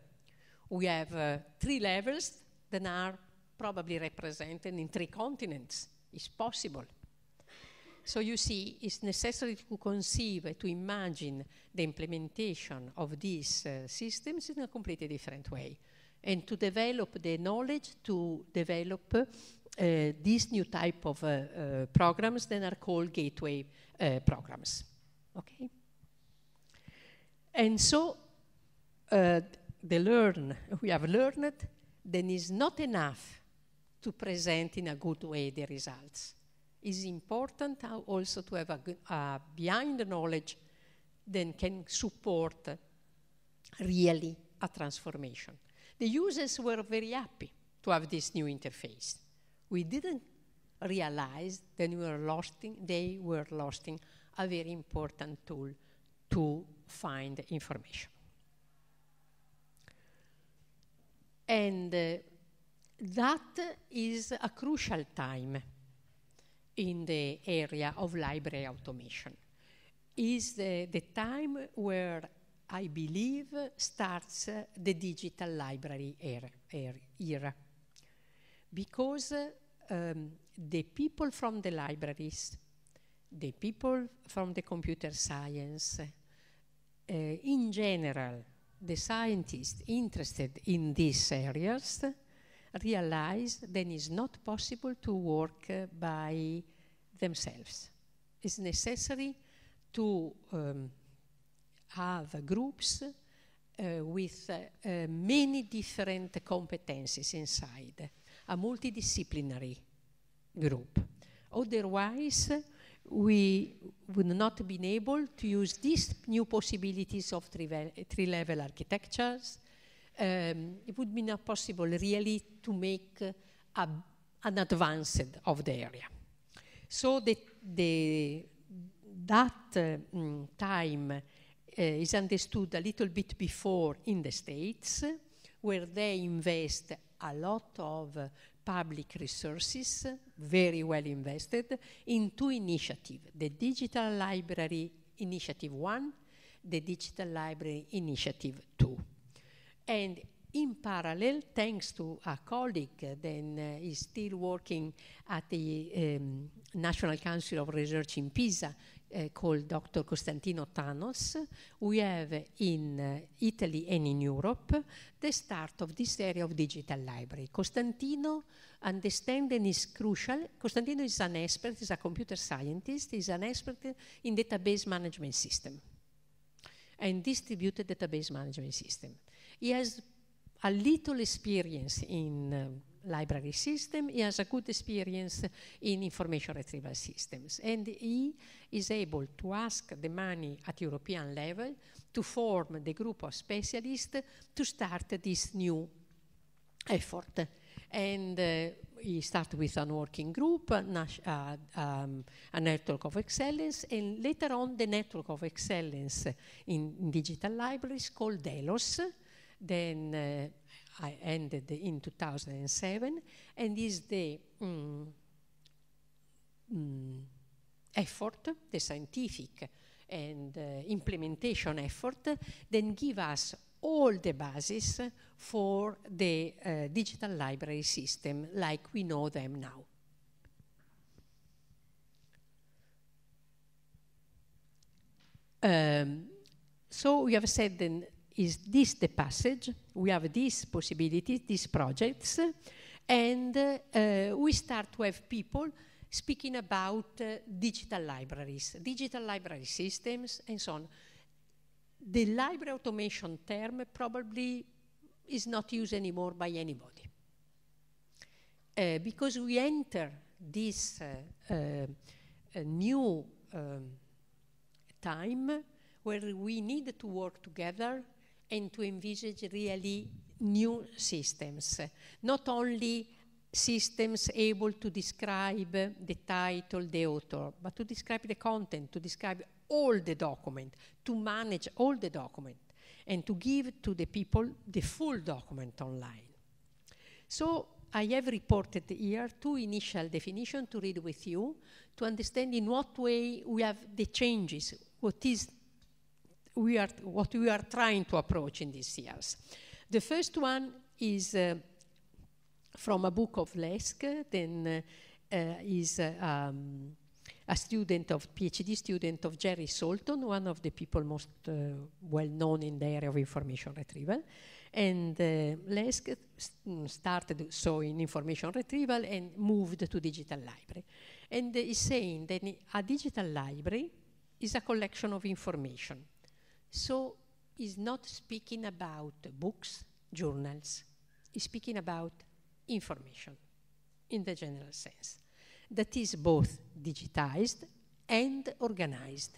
We have uh, three levels that are probably represented in three continents. It's possible. So you see, it's necessary to conceive, to imagine the implementation of these uh, systems in a completely different way and to develop the knowledge to develop uh, these new type of uh, uh, programs that are called gateway uh, programs. Okay? And so the learn, we have learned, then is not enough to present in a good way the results. It's important also to have a, a behind knowledge that can support really a transformation. The users were very happy to have this new interface. We didn't realize that we were losing, they were losing a very important tool to find information. And uh, that is a crucial time in the area of library automation. Is the, the time where I believe, starts uh, the digital library era. era, era. Because um, the people from the libraries, the people from the computer science, uh, in general, the scientists interested in these areas realize that it's not possible to work uh, by themselves. It's necessary to um, have groups uh, with uh, many different competencies inside, a multidisciplinary group. Otherwise, we would not have been able to use these new possibilities of three-level architectures. Um, it would be not possible really to make a, an advanced of the area. So the, the, that uh, mm, time Eh, is understood a little bit before in the States, where they invest a lot of public resources, very well invested, in two initiatives, the Digital Library Initiative 1, the Digital Library Initiative 2. And in parallel, thanks to a colleague then uh, is still working at the um, National Council of Research in Pisa, uh, eh, called Dr. Costantino Thanos. We have in eh, Italy and in Europe the start of this area of digital library. Costantino understanding is crucial. Costantino is an expert, is a computer scientist, is an expert in database management system and distributed database management system. He has a little experience in uh, library system. He has a good experience in information retrieval systems. And he is able to ask the money at European level to form the group of specialists to start this new effort. And uh, he started with an working group, uh, um, a network of excellence, and later on the network of excellence in, in digital libraries called DELOS, then uh, I ended in 2007, and is the mm, mm, effort, the scientific and uh, implementation effort, then give us all the basis for the uh, digital library system like we know them now. Um, so we have said then is this the passage? We have these possibilities, these projects, and uh, we start to have people speaking about uh, digital libraries, digital library systems, and so on. The library automation term probably is not used anymore by anybody. Uh, because we enter this uh, uh, new um, time where we need to work together and to envisage really new systems, not only systems able to describe the title, the author, but to describe the content, to describe all the document, to manage all the document, and to give to the people the full document online. So I have reported here two initial definitions to read with you to understand in what way we have the changes, what is we are, what we are trying to approach in these years. The first one is uh, from a book of Lesk, then uh, uh, is uh, um, a student of PhD student of Jerry Salton, one of the people most uh, well known in the area of information retrieval. And uh, Lesk st started so in information retrieval and moved to digital library. And he's saying that a digital library is a collection of information so he's not speaking about books, journals. He's speaking about information in the general sense that is both digitized and organized.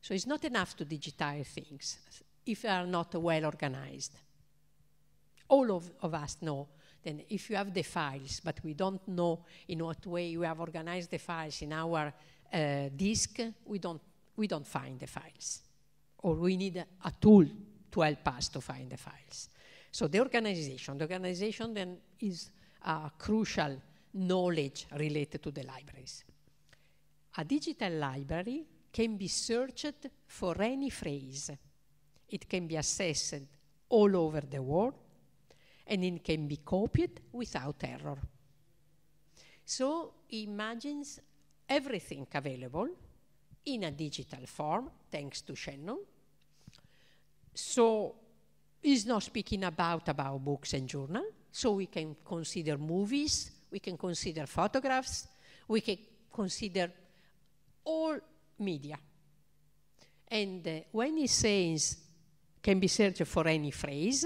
So it's not enough to digitize things if they are not well organized. All of, of us know that if you have the files, but we don't know in what way we have organized the files in our uh, disk, we don't, we don't find the files or we need a tool to help us to find the files. So the organization, the organization then is crucial knowledge related to the libraries. A digital library can be searched for any phrase. It can be accessed all over the world and it can be copied without error. So it imagines everything available in a digital form, thanks to Shannon, so he's not speaking about, about books and journal. So we can consider movies, we can consider photographs, we can consider all media. And uh, when he says, can be searched for any phrase,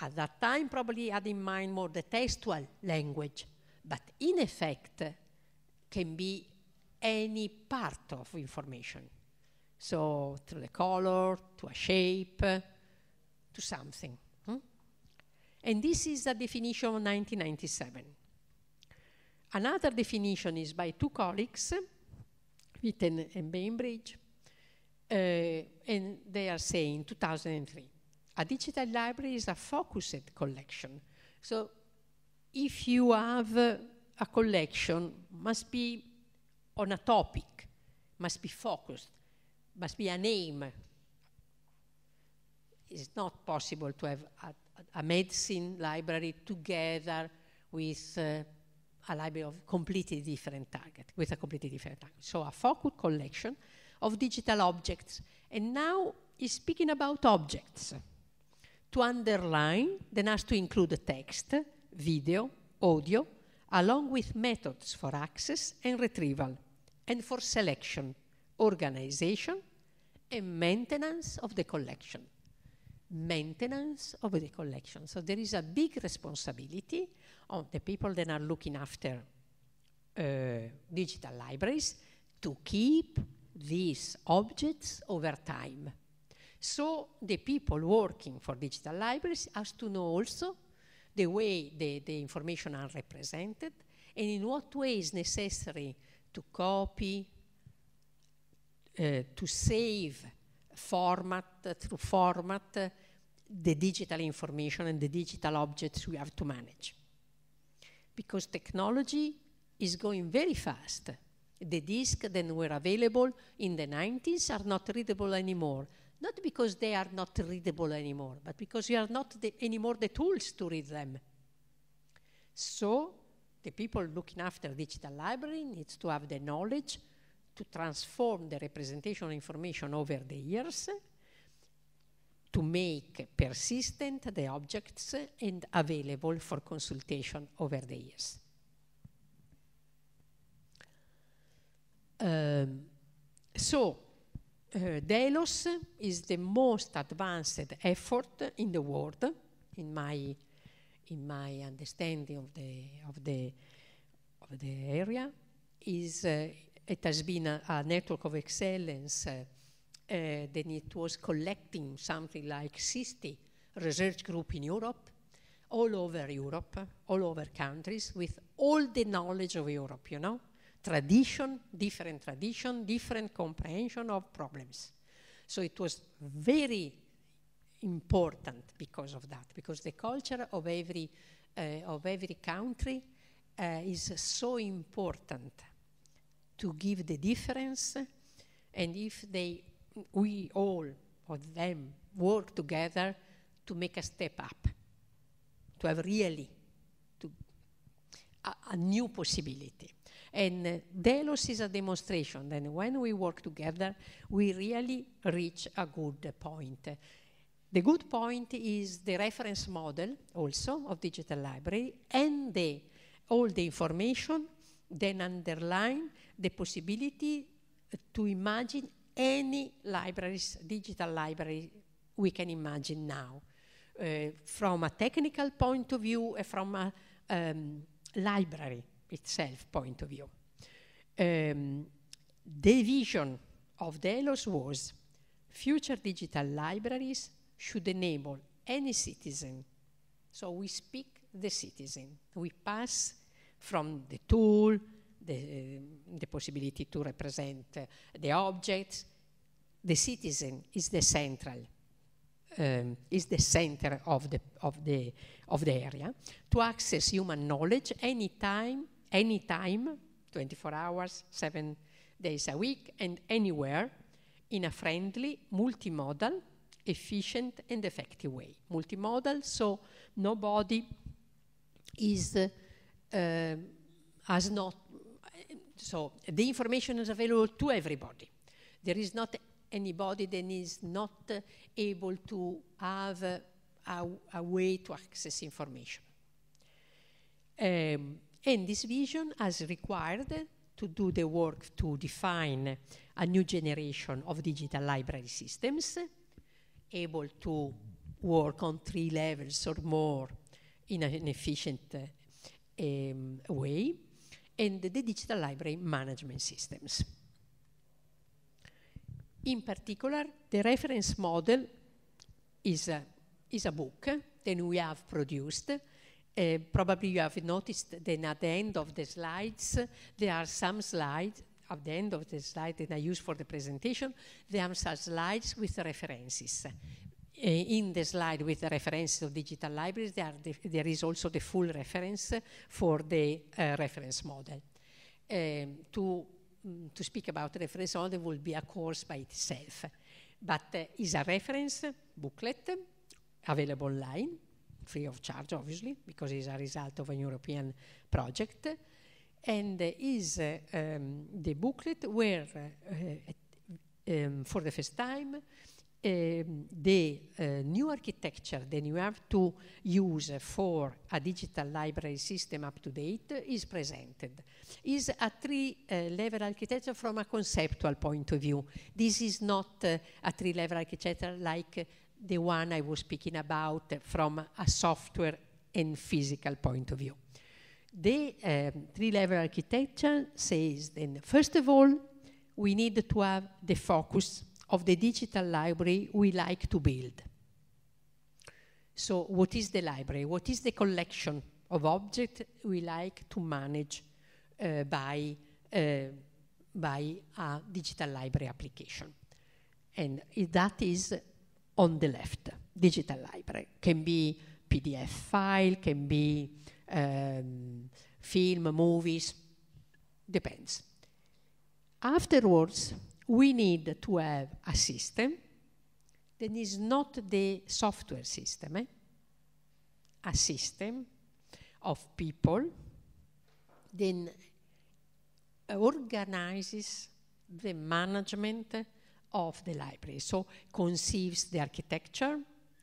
at that time probably had in mind more the textual language, but in effect can be any part of information. So through the color, to a shape, uh, to something. Hmm? And this is the definition of 1997. Another definition is by two colleagues, Witten and Bainbridge, uh, and they are saying 2003. A digital library is a focused collection. So if you have uh, a collection, must be on a topic, must be focused must be a name. It's not possible to have a, a medicine library together with uh, a library of completely different target, with a completely different target. So a focus collection of digital objects. And now he's speaking about objects. To underline, then has to include text, video, audio, along with methods for access and retrieval, and for selection organization and maintenance of the collection. Maintenance of the collection. So there is a big responsibility on the people that are looking after uh, digital libraries to keep these objects over time. So the people working for digital libraries has to know also the way the, the information are represented and in what way is necessary to copy, Eh, to save format through format the digital information and the digital objects we have to manage. Because technology is going very fast. The discs that were available in the 90s are not readable anymore. Not because they are not readable anymore, but because we are not the, anymore the tools to read them. So the people looking after digital library needs to have the knowledge to transform the representational information over the years to make persistent the objects and available for consultation over the years. Um, so, uh, Delos is the most advanced effort in the world, in my, in my understanding of the, of the, of the area, is uh, it has been a, a network of excellence uh, uh, then it was collecting something like 60 research group in Europe, all over Europe, all over countries, with all the knowledge of Europe, you know? Tradition, different tradition, different comprehension of problems. So it was very important because of that, because the culture of every, uh, of every country uh, is so important to give the difference. And if they, we all of them work together to make a step up, to have really to, a, a new possibility. And uh, Delos is a demonstration that when we work together, we really reach a good uh, point. The good point is the reference model also of digital library and the, all the information then underline the possibility to imagine any libraries, digital library we can imagine now. Uh, from a technical point of view and uh, from a um, library itself point of view. Um, the vision of Delos was future digital libraries should enable any citizen. So we speak the citizen. We pass from the tool, the, eh, the possibility to represent eh, the objects. The citizen is the central, um, is the center of the, of, the, of the area. To access human knowledge anytime, anytime, 24 hours, seven days a week, and anywhere in a friendly, multimodal, efficient, and effective way. Multimodal, so nobody is. Uh, um, has not, so the information is available to everybody. There is not anybody that is not able to have a, a way to access information. Um, and this vision has required to do the work to define a new generation of digital library systems, able to work on three levels or more in an efficient uh, um, way, and the digital library management systems. In particular, the reference model is a, is a book that we have produced. Uh, probably you have noticed that at the end of the slides, there are some slides, at the end of the slide that I use for the presentation, there are some slides with references. Eh, in the slide with the reference of digital libraries, there, the, there is also the full reference for the uh, reference model. Um, to, um, to speak about the reference model will be a course by itself, but uh, is a reference booklet available online, free of charge, obviously, because it's a result of a European project, and uh, is um, the booklet where, ehm, for the first time, Ehm, the eh, new architecture that you have to use for a digital library system up to date is presented. Is a three-level eh, architecture from a conceptual point of view. This is not eh, a three-level architecture like the one I was speaking about from a software and physical point of view. The um, three-level architecture says then, first of all, we need to have the focus of the digital library we like to build. So what is the library? What is the collection of objects we like to manage uh, by, uh, by a digital library application? And that is on the left, digital library. Can be PDF file, can be um, film, movies, depends. Afterwards, we need to have a system that is not the software system, eh? a system of people then organizes the management of the library. So conceives the architecture,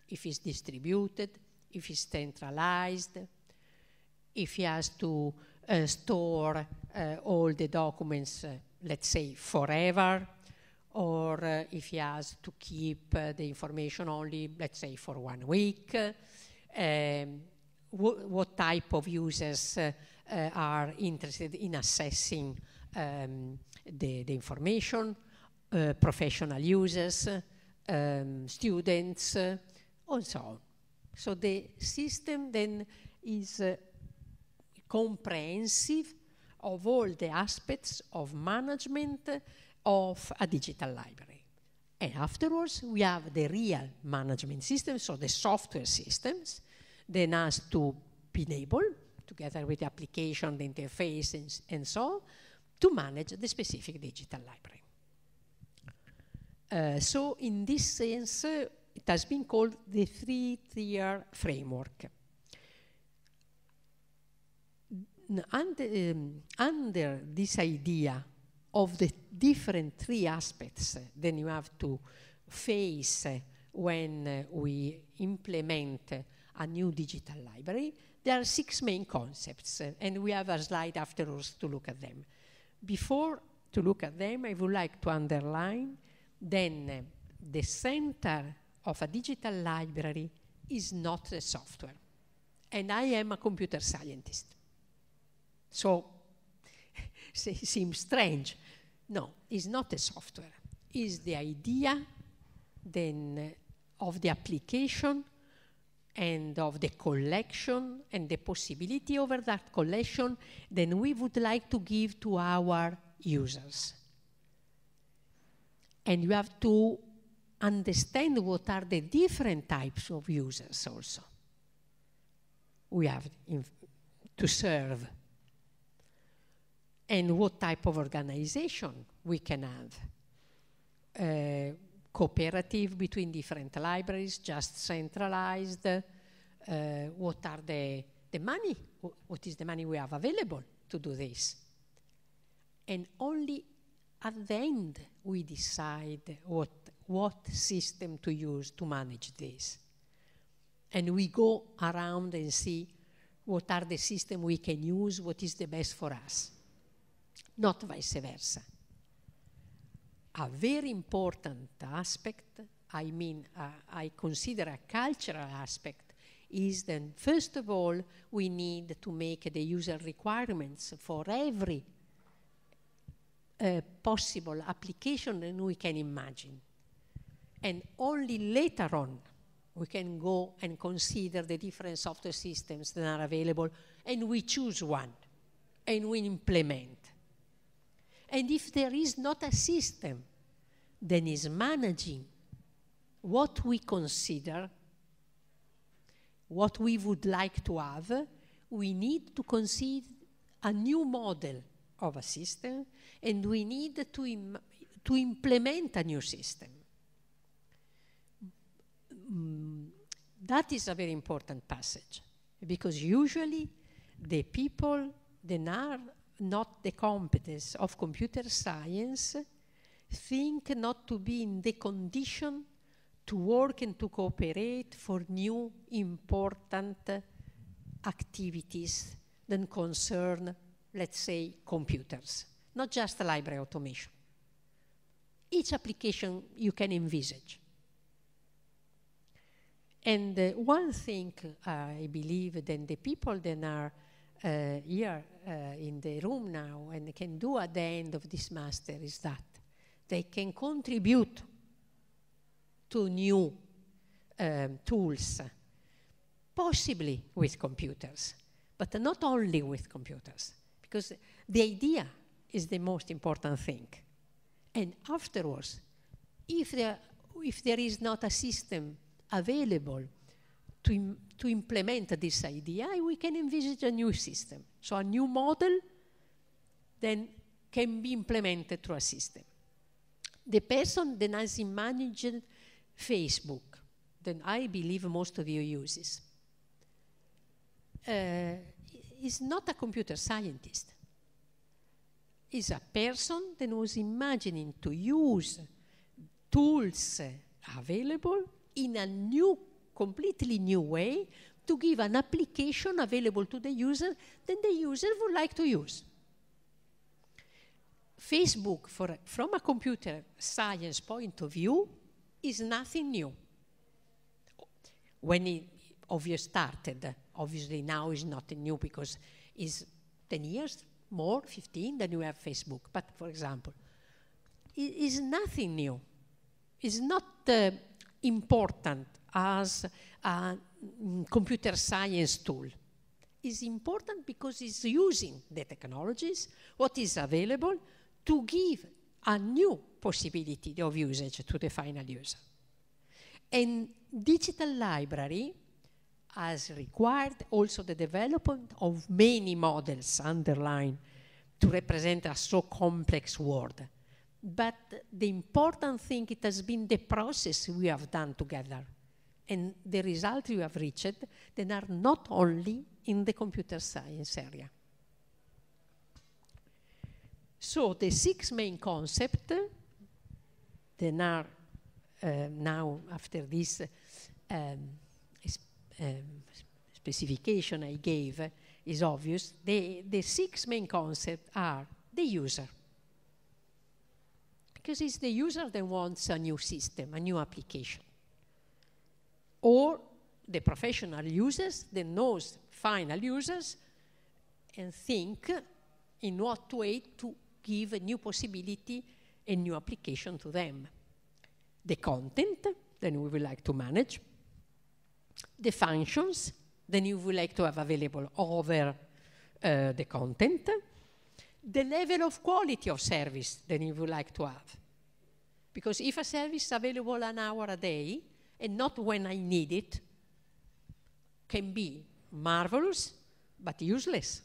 if it's distributed, if it's centralized, if he has to uh, store uh, all the documents, uh, let's say forever, or uh, if he has to keep uh, the information only, let's say, for one week, um, wh what type of users uh, uh, are interested in assessing um, the, the, information, uh, professional users, um, students, uh, and so on. So the system then is comprehensive of all the aspects of management of a digital library. And afterwards, we have the real management system, so the software systems then has to be able, together with the application, the interface, and, and so on, to manage the specific digital library. Uh, so in this sense, uh, it has been called the three-tier framework. Under, um, under this idea of the different three aspects that you have to face when we implement a new digital library. There are six main concepts, and we have a slide afterwards to look at them. Before to look at them, I would like to underline then the center of a digital library is not the software. And I am a computer scientist. So it seems strange, no, it's not a software. It's the idea then uh, of the application and of the collection and the possibility over that collection then we would like to give to our users. And you have to understand what are the different types of users also. We have to serve and what type of organization we can have. Uh, cooperative between different libraries, just centralized, uh, what are the, the money, what is the money we have available to do this. And only at the end we decide what, what system to use to manage this. And we go around and see what are the systems we can use, what is the best for us not vice versa. A very important aspect, I mean, uh, I consider a cultural aspect, is that first of all, we need to make the user requirements for every uh, possible application that we can imagine. And only later on, we can go and consider the different software systems that are available and we choose one and we implement. And if there is not a system that is managing what we consider, what we would like to have, we need to conceive a new model of a system and we need to, Im to implement a new system. Mm, that is a very important passage because usually the people that are not the competence of computer science think not to be in the condition to work and to cooperate for new important activities that concern, let's say, computers, not just library automation. Each application you can envisage. And uh, one thing I believe that the people that are uh, here uh, in the room now and can do at the end of this master is that they can contribute to new um, tools, possibly with computers, but not only with computers, because the idea is the most important thing. And afterwards, if there, if there is not a system available to, Im to implement this idea, we can envisage a new system. So a new model then can be implemented through a system. The person that has managed Facebook, that I believe most of you uses, uh, is not a computer scientist. Is a person that was imagining to use tools available in a new completely new way to give an application available to the user that the user would like to use. Facebook, for, from a computer science point of view, is nothing new. When it obviously started, obviously now is not new because it's 10 years more, 15, than you have Facebook. But for example, it is nothing new. It's not uh, important as a mm, computer science tool. It's important because it's using the technologies, what is available, to give a new possibility of usage to the final user. And digital library has required also the development of many models underlined to represent a so complex world. But the important thing, it has been the process we have done together and the results you have reached that are not only in the computer science area. So the six main concepts that are uh, now after this um, um, specification I gave uh, is obvious, the, the six main concepts are the user. Because it's the user that wants a new system, a new application or the professional users, the most final users, and think in what way to give a new possibility, a new application to them. The content, then we would like to manage. The functions, then you would like to have available over uh, the content. The level of quality of service, then you would like to have. Because if a service is available an hour a day, and not when I need it, can be marvelous but useless.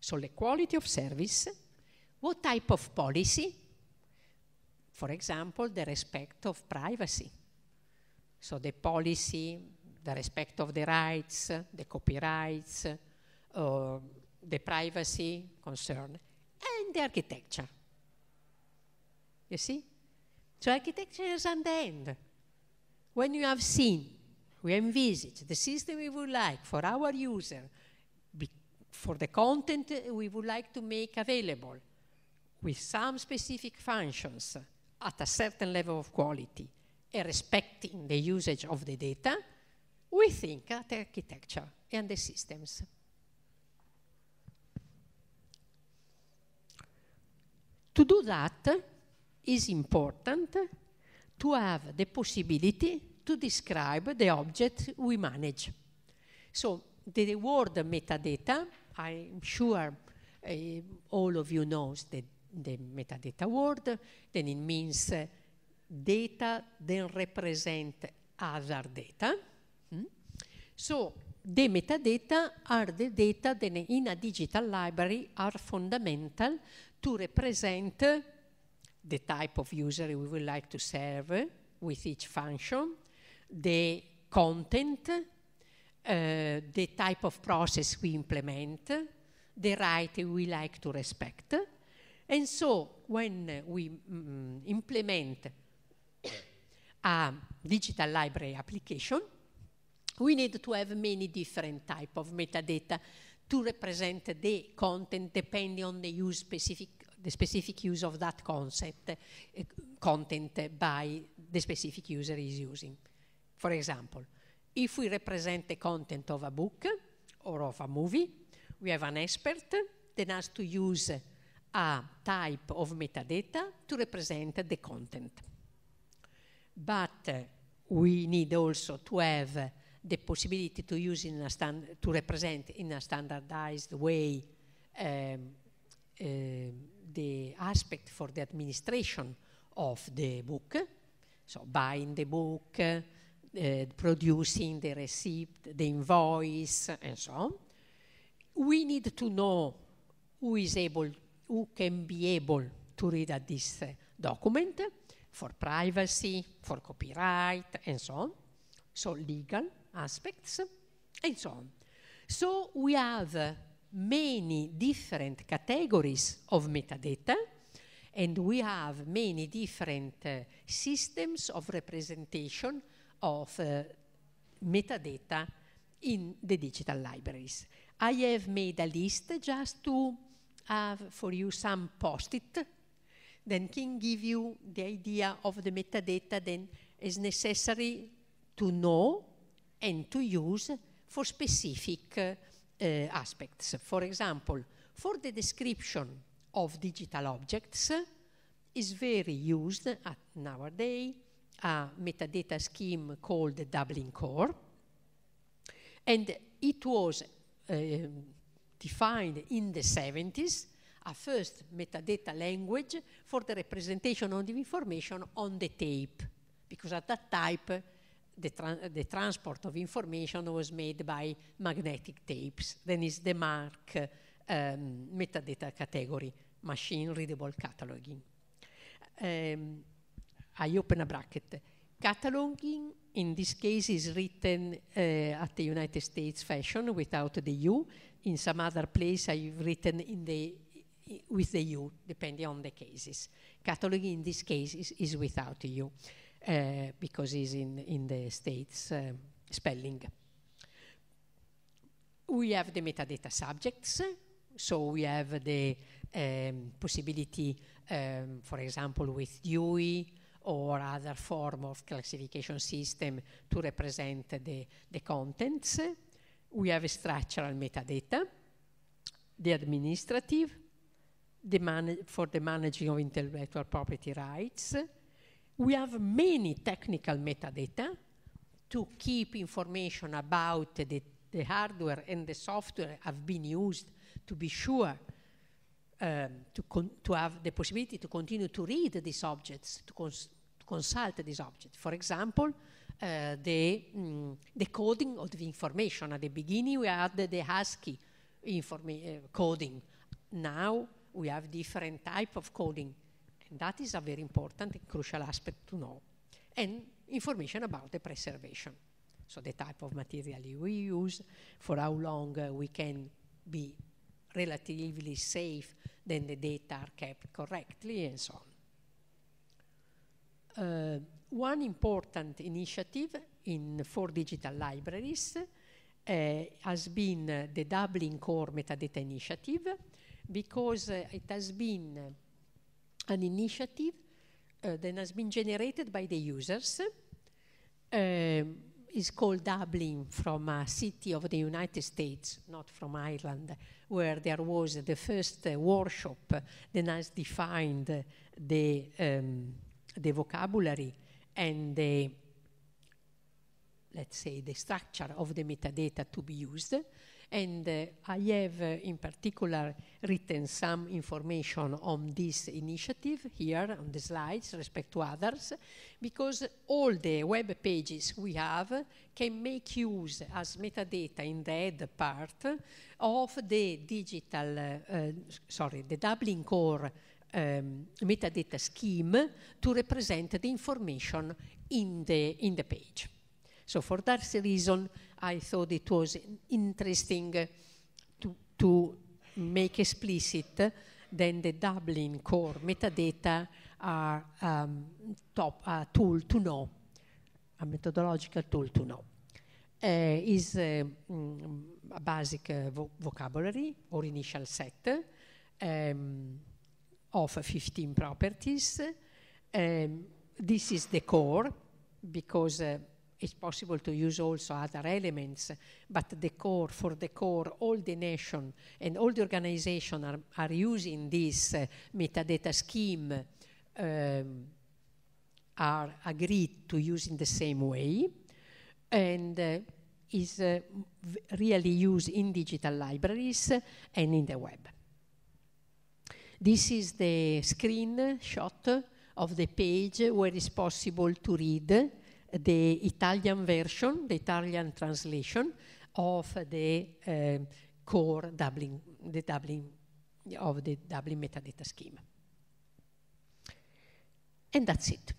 So the quality of service, what type of policy? For example, the respect of privacy. So the policy, the respect of the rights, the copyrights, uh, the privacy concern, and the architecture. You see? So architecture is at the end. When you have seen, we envisage the system we would like for our user, for the content we would like to make available, with some specific functions at a certain level of quality, and respecting the usage of the data, we think at architecture and the systems. To do that, is important to have the possibility to describe the object we manage. So the word metadata, I'm sure uh, all of you knows the, the metadata word, then it means uh, data that represent other data. Mm? So the metadata are the data that in a digital library are fundamental to represent the type of user we would like to serve with each function, the content, uh, the type of process we implement, the right we like to respect. And so when we mm, implement a digital library application, we need to have many different type of metadata to represent the content depending on the use specific the specific use of that concept, uh, content by the specific user is using. For example, if we represent the content of a book or of a movie, we have an expert that has to use a type of metadata to represent the content. But uh, we need also to have uh, the possibility to use in a stand to represent in a standardized way um, uh, the aspect for the administration of the book, so buying the book, uh, producing the receipt, the invoice, and so on. We need to know who is able, who can be able to read at this uh, document for privacy, for copyright, and so on. So legal aspects, and so on. So we have uh, many different categories of metadata, and we have many different uh, systems of representation of uh, metadata in the digital libraries. I have made a list just to have for you some post-it, then can give you the idea of the metadata then is necessary to know and to use for specific uh, Eh, aspects. For example, for the description of digital objects is very used at nowadays a metadata scheme called Dublin Core. And it was uh, defined in the 70s, a first metadata language for the representation of the information on the tape, because at that time the, tra the, transport of information was made by magnetic tapes. Then is the MARC um, metadata category, machine readable cataloging. Um, I open a bracket. Cataloging in this case is written uh, at the United States fashion without the U. In some other place I've written in the, with the U, depending on the cases. Cataloging in this case is, is without U uh, because he's in, in the States um, spelling. We have the metadata subjects, so we have the um, possibility, um, for example, with Dewey or other form of classification system to represent the, the contents. We have structural metadata, the administrative, the for the managing of intellectual property rights, we have many technical metadata to keep information about the, the hardware and the software have been used to be sure um, to, to have the possibility to continue to read these objects, to, cons to consult these objects. For example, uh, the mm, of the information. At the beginning, we had the, the ASCII uh, coding. Now, we have different type of coding and that is a very important and crucial aspect to know. And information about the preservation. So the type of material we use, for how long uh, we can be relatively safe then the data are kept correctly and so on. Uh, one important initiative in for digital libraries uh, has been uh, the Dublin Core Metadata Initiative because it has been an initiative uh, that has been generated by the users. Um, is called Dublin from a city of the United States, not from Ireland, where there was the first uh, workshop that has defined the, um, the vocabulary and the, let's say, the structure of the metadata to be used. And uh, I have, uh, in particular, written some information on this initiative here on the slides respect to others, because all the web pages we have can make use as metadata in the head part of the digital, uh, sorry, the Dublin core um, metadata scheme to represent the information in the, in the page. So for that reason, I thought it was interesting to, to make explicit then the Dublin core metadata are um, top tool to know, a methodological tool to know. Uh, is uh, mm, a basic uh, vo vocabulary or initial set um, of 15 properties. Um, this is the core because uh, it's possible to use also other elements, but the core, for the core, all the nation and all the organization are, are using this uh, metadata scheme um, are agreed to use in the same way and uh, is uh, really used in digital libraries and in the web. This is the screenshot of the page where it's possible to read the Italian version, the Italian translation of the uh, core Dublin, the Dublin of the Dublin metadata schema. And that's it.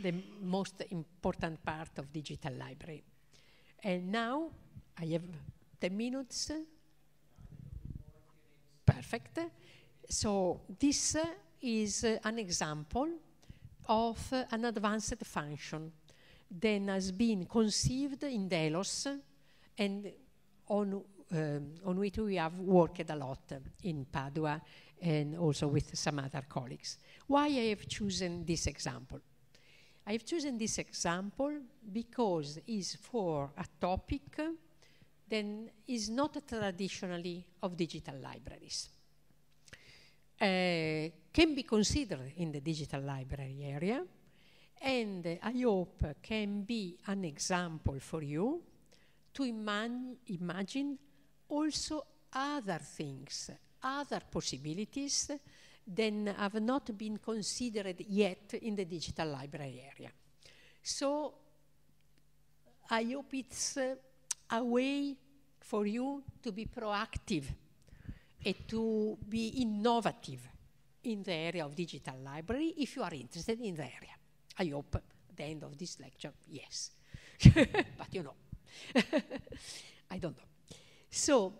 The most important part of digital library. And now I have 10 minutes. Perfect. So this uh, is uh, an example of an advanced function that has been conceived in Delos and on, um, on which we have worked a lot in Padua and also with some other colleagues. Why I have chosen this example? I have chosen this example because it's for a topic that is not traditionally of digital libraries. Uh, can be considered in the digital library area and uh, I hope can be an example for you to iman imagine also other things, other possibilities that have not been considered yet in the digital library area. So I hope it's uh, a way for you to be proactive and to be innovative in the area of digital library if you are interested in the area. I hope at the end of this lecture, yes. but you know, I don't know. So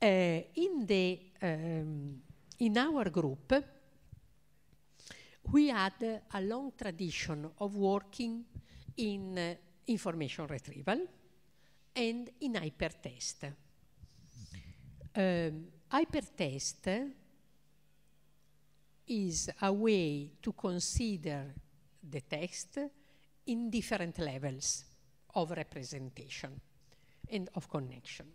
uh, in, the, um, in our group, we had uh, a long tradition of working in uh, information retrieval and in hypertest. Mm-hmm. Um, hypertest is a way to consider the text in different levels of representation and of connection.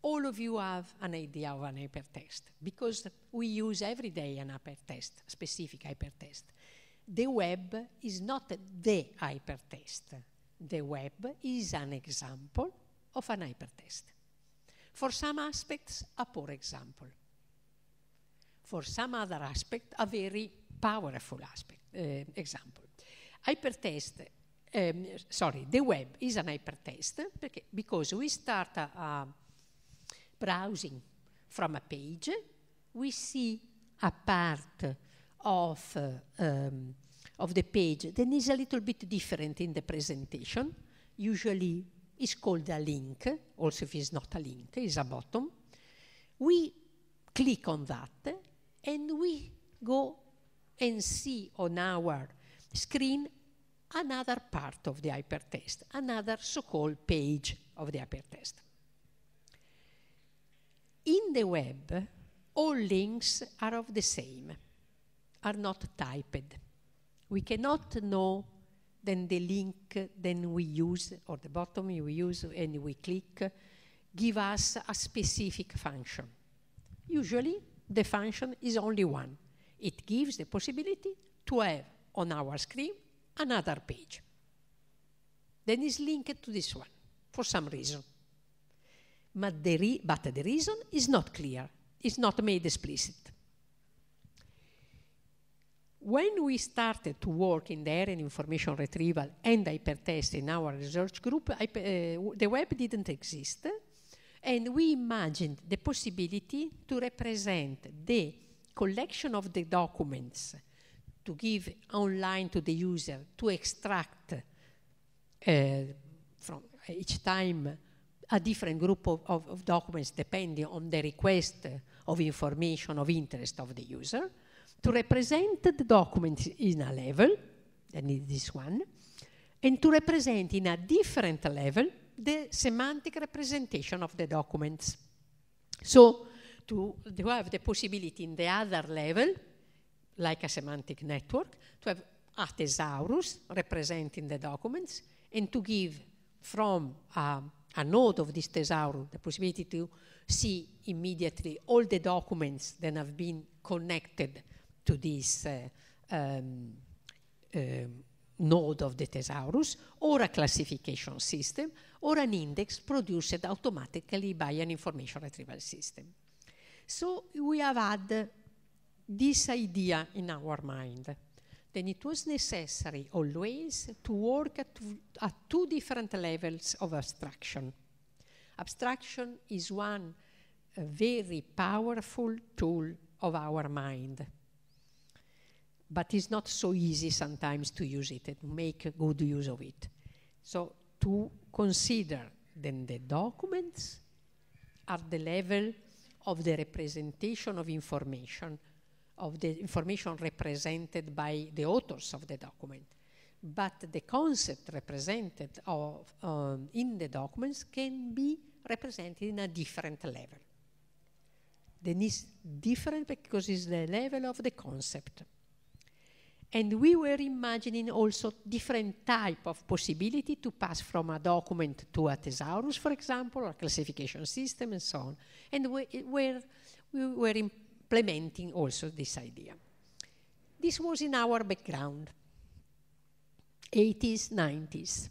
All of you have an idea of an hypertext because we use every day an hypertext, specific hypertext. The web is not the hypertext. The web is an example of an hypertext. For some aspects, a poor example for some other aspect a very powerful aspect uh, example. Hyper um, ehm, sorry, the web is an hyper perché, because we start uh, browsing from a page, we see a part of, uh, um, of the page that is a little bit different in the presentation. Usually it's called a link, also if it's not a link, it's a bottom. We click on that and we go and see on our screen another part of the hypertext, another so-called page of the hypertext. In the web, all links are of the same, are not typed. We cannot know then the link then we use, or the bottom we use and we click, give us a specific function. Usually the function is only one. It gives the possibility to have on our screen another page. Then it's linked to this one for some reason. But the, re but the reason is not clear, it's not made explicit. When we started to work in the area information retrieval and hypertext in our research group, I, uh, the web didn't exist, and we imagined the possibility to represent the collection of the documents to give online to the user to extract uh, from each time a different group of, of, of, documents depending on the request of information of interest of the user to represent the document in a level, that is this one, and to represent in a different level the semantic representation of the documents. So to, to have the possibility in the other level, like a semantic network, to have a thesaurus representing the documents and to give from uh, a node of this thesaurus the possibility to see immediately all the documents that have been connected to this uh, um, um node of the thesaurus, or a classification system, or an index produced automatically by an information retrieval system. So we have had this idea in our mind. Then it was necessary always to work at, at two different levels of abstraction. Abstraction is one very powerful tool of our mind but it's not so easy sometimes to use it and make good use of it. So to consider then the documents at the level of the representation of information, of the information represented by the authors of the document. But the concept represented of, um, in the documents can be represented in a different level. Then it's different because it's the level of the concept. And we were imagining also different type of possibility to pass from a document to a thesaurus, for example, or a classification system and so on. And we, were, we were implementing also this idea. This was in our background, 80s, 90s.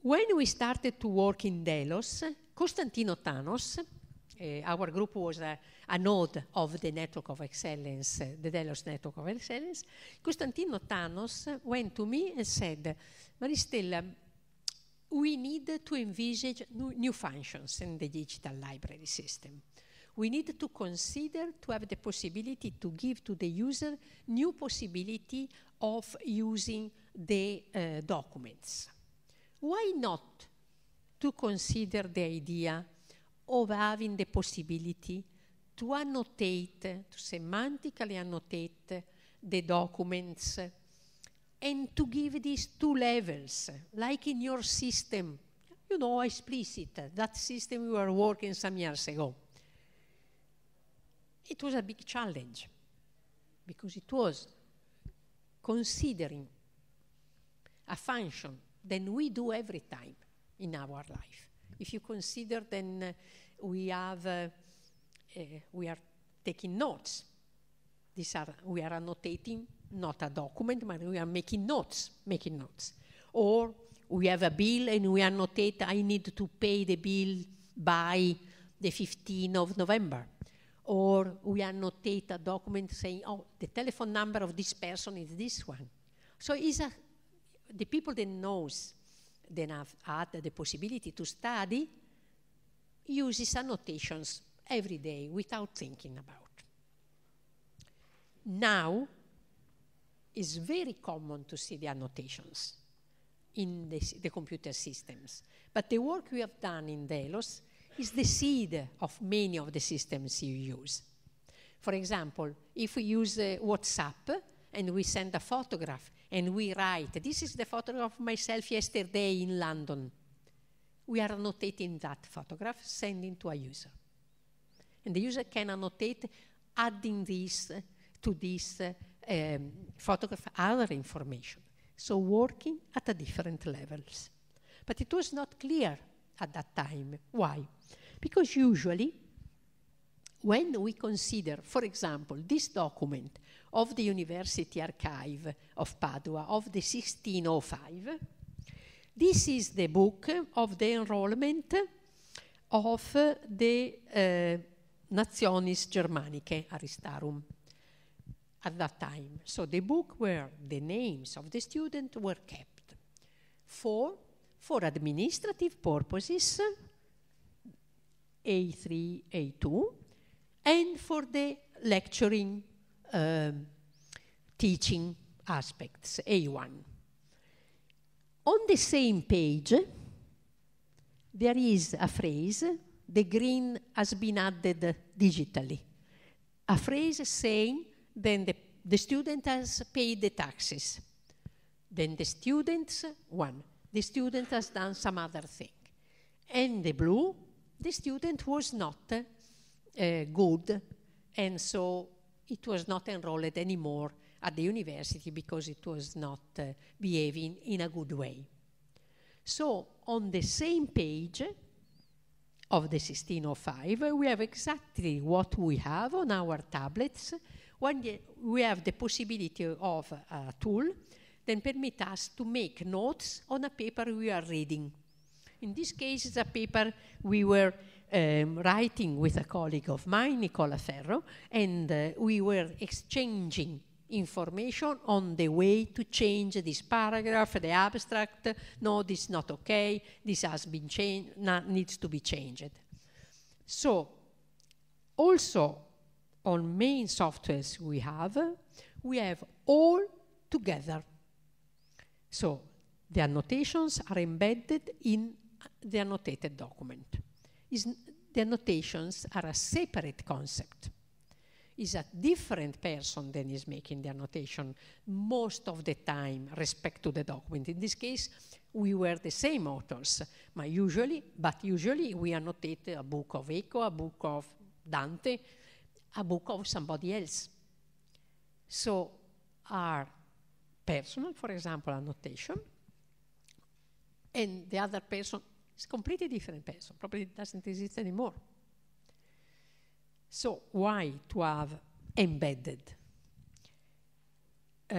When we started to work in Delos, Costantino Thanos Eh, our group was a, a, node of the network of excellence, eh, the Delos network of excellence, Constantino Thanos went to me and said, Maristella, we need to envisage new, new functions in the digital library system. We need to consider to have the possibility to give to the user new possibility of using the uh, documents. Why not to consider the idea of having the possibility to annotate, to semantically annotate the documents and to give these two levels, like in your system, you know, explicit, that system we were working some years ago. It was a big challenge because it was considering a function that we do every time in our life. If you consider, then uh, we have uh, uh, we are taking notes. These are we are annotating not a document, but we are making notes, making notes. Or we have a bill and we annotate I need to pay the bill by the 15th of November. Or we annotate a document saying, oh, the telephone number of this person is this one. So it's a, the people that knows then I've had the possibility to study, uses annotations every day without thinking about. Now, it's very common to see the annotations in the, the computer systems. But the work we have done in Delos is the seed of many of the systems you use. For example, if we use uh, WhatsApp, and we send a photograph and we write, This is the photograph of myself yesterday in London. We are annotating that photograph, sending to a user. And the user can annotate adding this uh, to this uh, um, photograph other information. So working at a different levels. But it was not clear at that time. Why? Because usually when we consider, for example, this document of the University Archive of Padua of the 1605. This is the book of the enrollment of the uh, Nationis Germanicae Aristarum at that time. So the book where the names of the students were kept. Four, for administrative purposes, A3, A2, and for the lecturing uh, teaching aspects, A1. On the same page, there is a phrase, the green has been added digitally. A phrase saying, then the, the student has paid the taxes. Then the students, one, the student has done some other thing. And the blue, the student was not uh, good, and so it was not enrolled anymore at the university because it was not uh, behaving in a good way. So on the same page of the 1605, we have exactly what we have on our tablets when we have the possibility of a tool that permit us to make notes on a paper we are reading. In this case, it's a paper we were um, writing with a colleague of mine, Nicola Ferro, and uh, we were exchanging information on the way to change this paragraph, the abstract. No, this is not okay. This has been changed, needs to be changed. So, also on main softwares we have, we have all together. So the annotations are embedded in the annotated document is the notations are a separate concept. Is a different person than is making the annotation most of the time respect to the document. In this case, we were the same authors, but usually, but usually we annotate a book of Eco, a book of Dante, a book of somebody else. So our personal, for example, annotation, and the other person it's a completely different person. Probably doesn't exist anymore. So why to have embedded? Uh,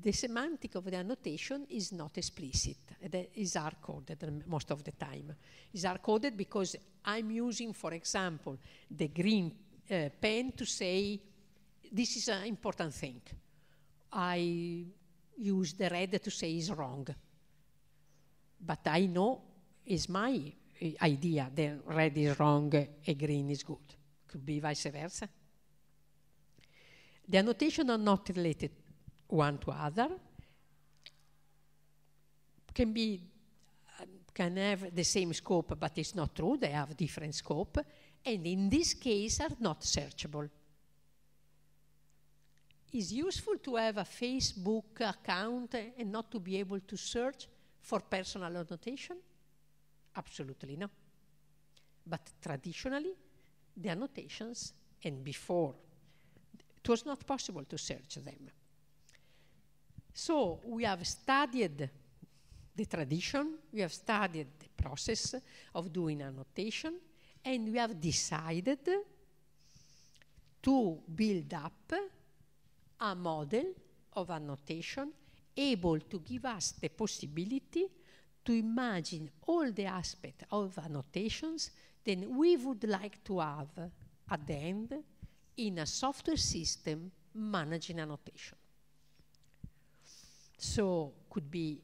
the semantic of the annotation is not explicit. It is hard-coded most of the time. It's hard-coded because I'm using, for example, the green uh, pen to say this is an important thing. I use the red to say is wrong. But I know is my eh, idea, then red is wrong and green is good. Could be vice versa. The annotations are not related one to other. Can be um, can have the same scope, but it's not true. They have different scope, and in this case are not searchable. It's useful to have a Facebook account and not to be able to search for personal annotation? Absolutely no. But traditionally, the annotations and before, it was not possible to search them. So we have studied the tradition, we have studied the process of doing annotation, and we have decided to build up a model of annotation able to give us the possibility to imagine all the aspects of annotations that we would like to have at the end in a software system managing annotation. So could be,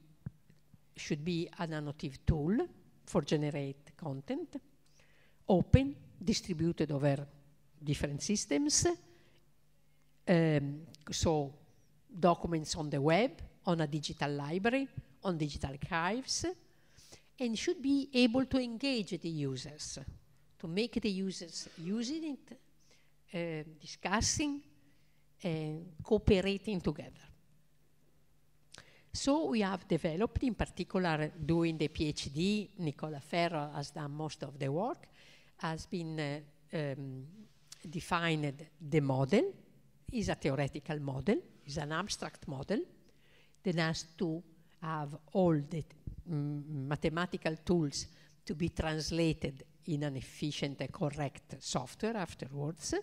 should be an annotative tool for generate content, open, distributed over different systems, um, so documents on the web, on a digital library, on digital archives and should be able to engage the users, to make the users using it, uh, discussing, and cooperating together. So we have developed, in particular doing the PhD, Nicola Ferro has done most of the work, has been uh, um, defined the model, is a theoretical model, is an abstract model that has to have all the mm, mathematical tools to be translated in an efficient and correct software afterwards.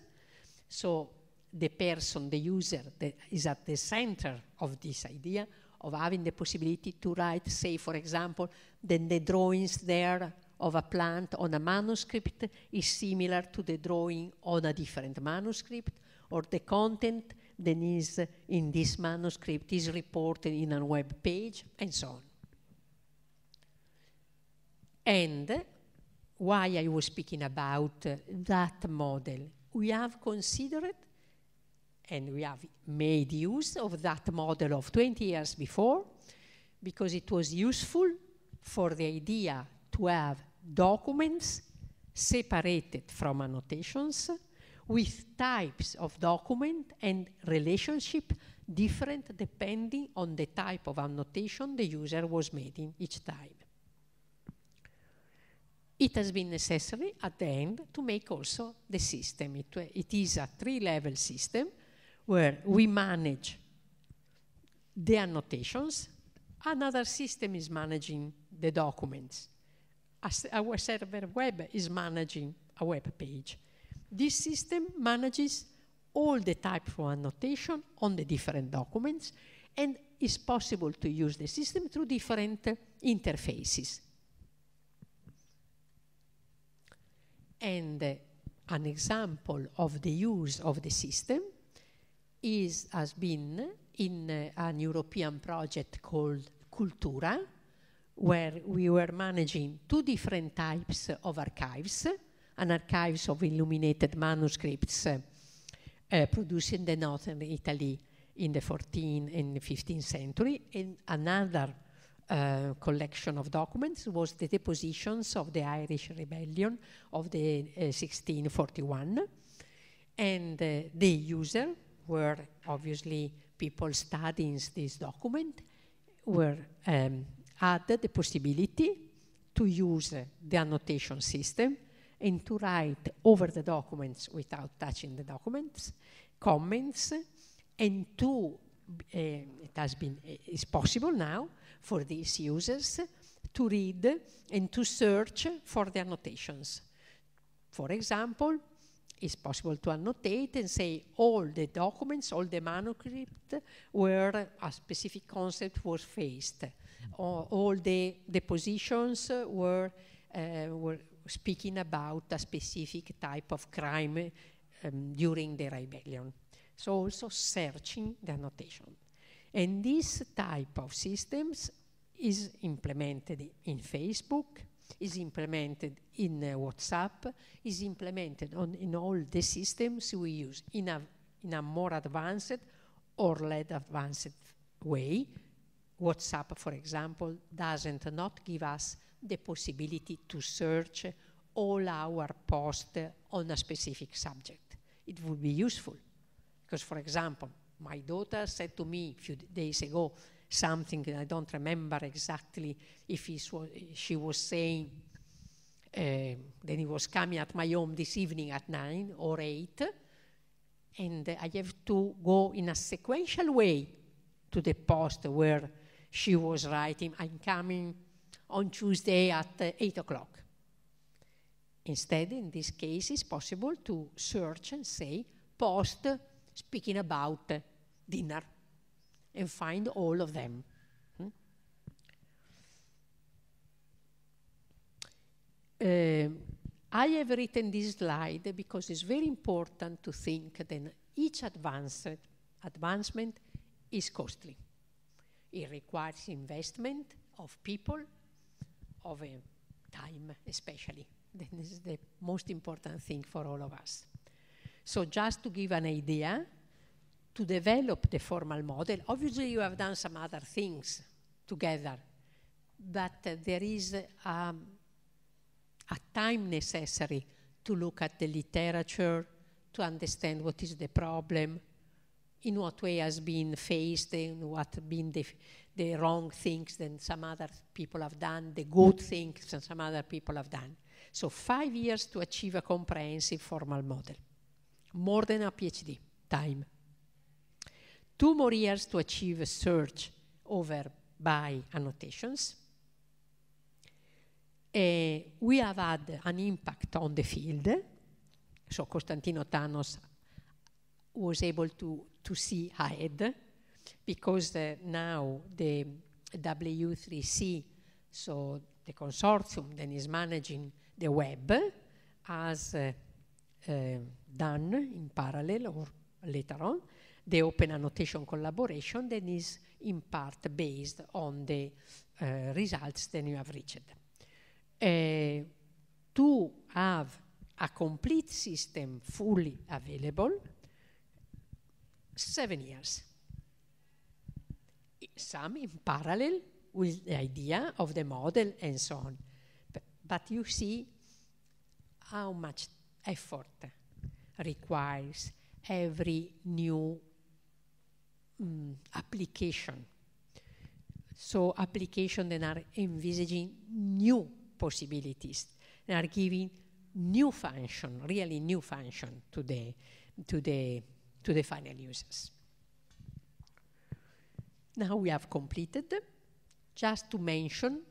So the person, the user, the, is at the center of this idea of having the possibility to write, say, for example, then the drawings there of a plant on a manuscript is similar to the drawing on a different manuscript, or the content than is in this manuscript is reported in a web page, and so on. And why I was speaking about that model, we have considered and we have made use of that model of 20 years before because it was useful for the idea to have documents separated from annotations with types of document and relationship different depending on the type of annotation the user was making each time. It has been necessary at the end to make also the system. It, it is a three-level system where we manage the annotations. Another system is managing the documents. our server web is managing a web page. This system manages all the type of annotation on the different documents and it's possible to use the system through different uh, interfaces. And uh, an example of the use of the system is, has been in uh, an European project called Cultura, where we were managing two different types of archives, and archives of illuminated manuscripts eh, eh, produced in the northern Italy in the 14th and 15th century. And another uh, collection of documents was the depositions of the Irish Rebellion of the uh, 1641. And uh, the user were obviously people studying this document were um, added the possibility to use the annotation system and to write over the documents without touching the documents, comments, and to, uh, it has been, eh, is possible now for these users to read and to search for the annotations. For example, it's possible to annotate and say all the documents, all the manuscript where a specific concept was faced. All, mm. all the, the positions were, uh, were speaking about a specific type of crime um, during the rebellion. So also searching the annotation. And this type of systems is implemented in Facebook, is implemented in uh, WhatsApp, is implemented on, in all the systems we use in a, in a more advanced or less advanced way. WhatsApp, for example, doesn't not give us the possibility to search all our posts on a specific subject. It would be useful because, for example, my daughter said to me a few days ago something, I don't remember exactly if was, she was saying, uh, then he was coming at my home this evening at 9 or 8, and I have to go in a sequential way to the post where she was writing, I'm coming on Tuesday at uh, 8 o'clock. Instead, in this case, it's possible to search and say post speaking about dinner and find all of them. Hmm? Uh, I have written this slide because it's very important to think that each advanced, advancement is costly. It requires investment of people of um, time, especially. This is the most important thing for all of us. So just to give an idea, to develop the formal model, obviously you have done some other things together, but uh, there is uh, um, a time necessary to look at the literature, to understand what is the problem, in what way has been faced, in what been the wrong things than some other people have done, the good things than some other people have done. So five years to achieve a comprehensive formal model, more than a PhD time. Two more years to achieve a search over by annotations. Uh, we have had an impact on the field. So Costantino Thanos was able to, to see ahead because the, now the W3C, so the consortium that is managing the web, has uh, uh, done in parallel or later on the open annotation collaboration that is in part based on the uh, results that you have reached. Uh, to have a complete system fully available, seven years some in parallel with the idea of the model and so on. But, but you see how much effort requires every new mm, application. So applications that are envisaging new possibilities, that are giving new function, really new function to the, to the, to the final users now we have completed. Just to mention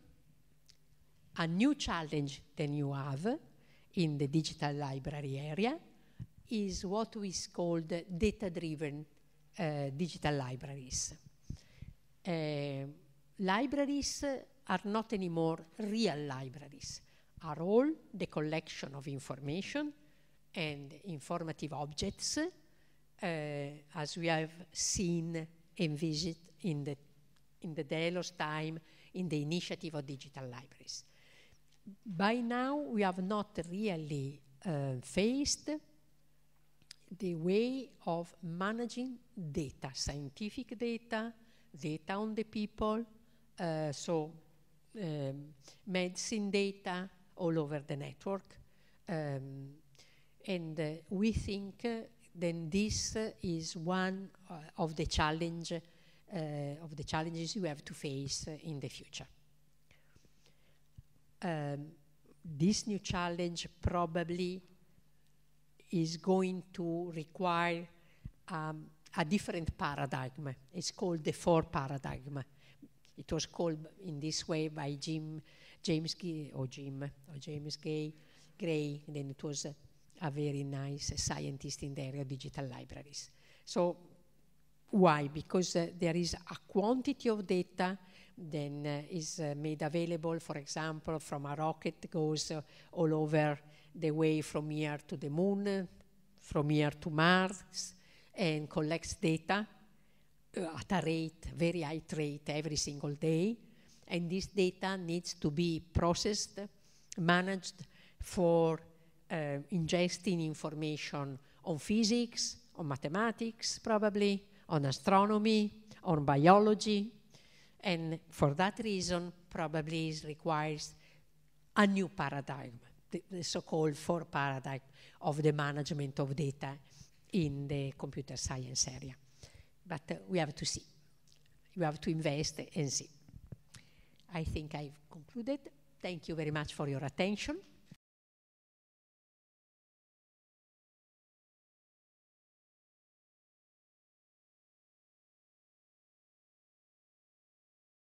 a new challenge that you have in the digital library area is what is called data-driven uh, digital libraries. Uh, libraries are not anymore real libraries, are all the collection of information and informative objects uh, as we have seen, and visited in the, in the Delos time, in the initiative of digital libraries. By now, we have not really uh, faced the way of managing data, scientific data, data on the people, uh, so um, medicine data all over the network. Um, and uh, we think uh, then this uh, is one uh, of the challenge uh, of the challenges we have to face uh, in the future. Um, this new challenge probably is going to require um, a different paradigm. It's called the four paradigm. It was called in this way by Jim James Gay, or Jim or James Gay Gray. And then it was a, a very nice scientist in the area of digital libraries. So why? Because uh, there is a quantity of data then uh, is uh, made available, for example, from a rocket goes uh, all over the way from here to the moon, from here to Mars, and collects data at a rate, very high rate, every single day. And this data needs to be processed, managed for ingesting information on physics, on mathematics, probably, on astronomy, on biology, and for that reason, probably requires a new paradigm, the, the so-called four paradigm of the management of data in the computer science area. But uh, we have to see. You have to invest and see. I think I've concluded. Thank you very much for your attention.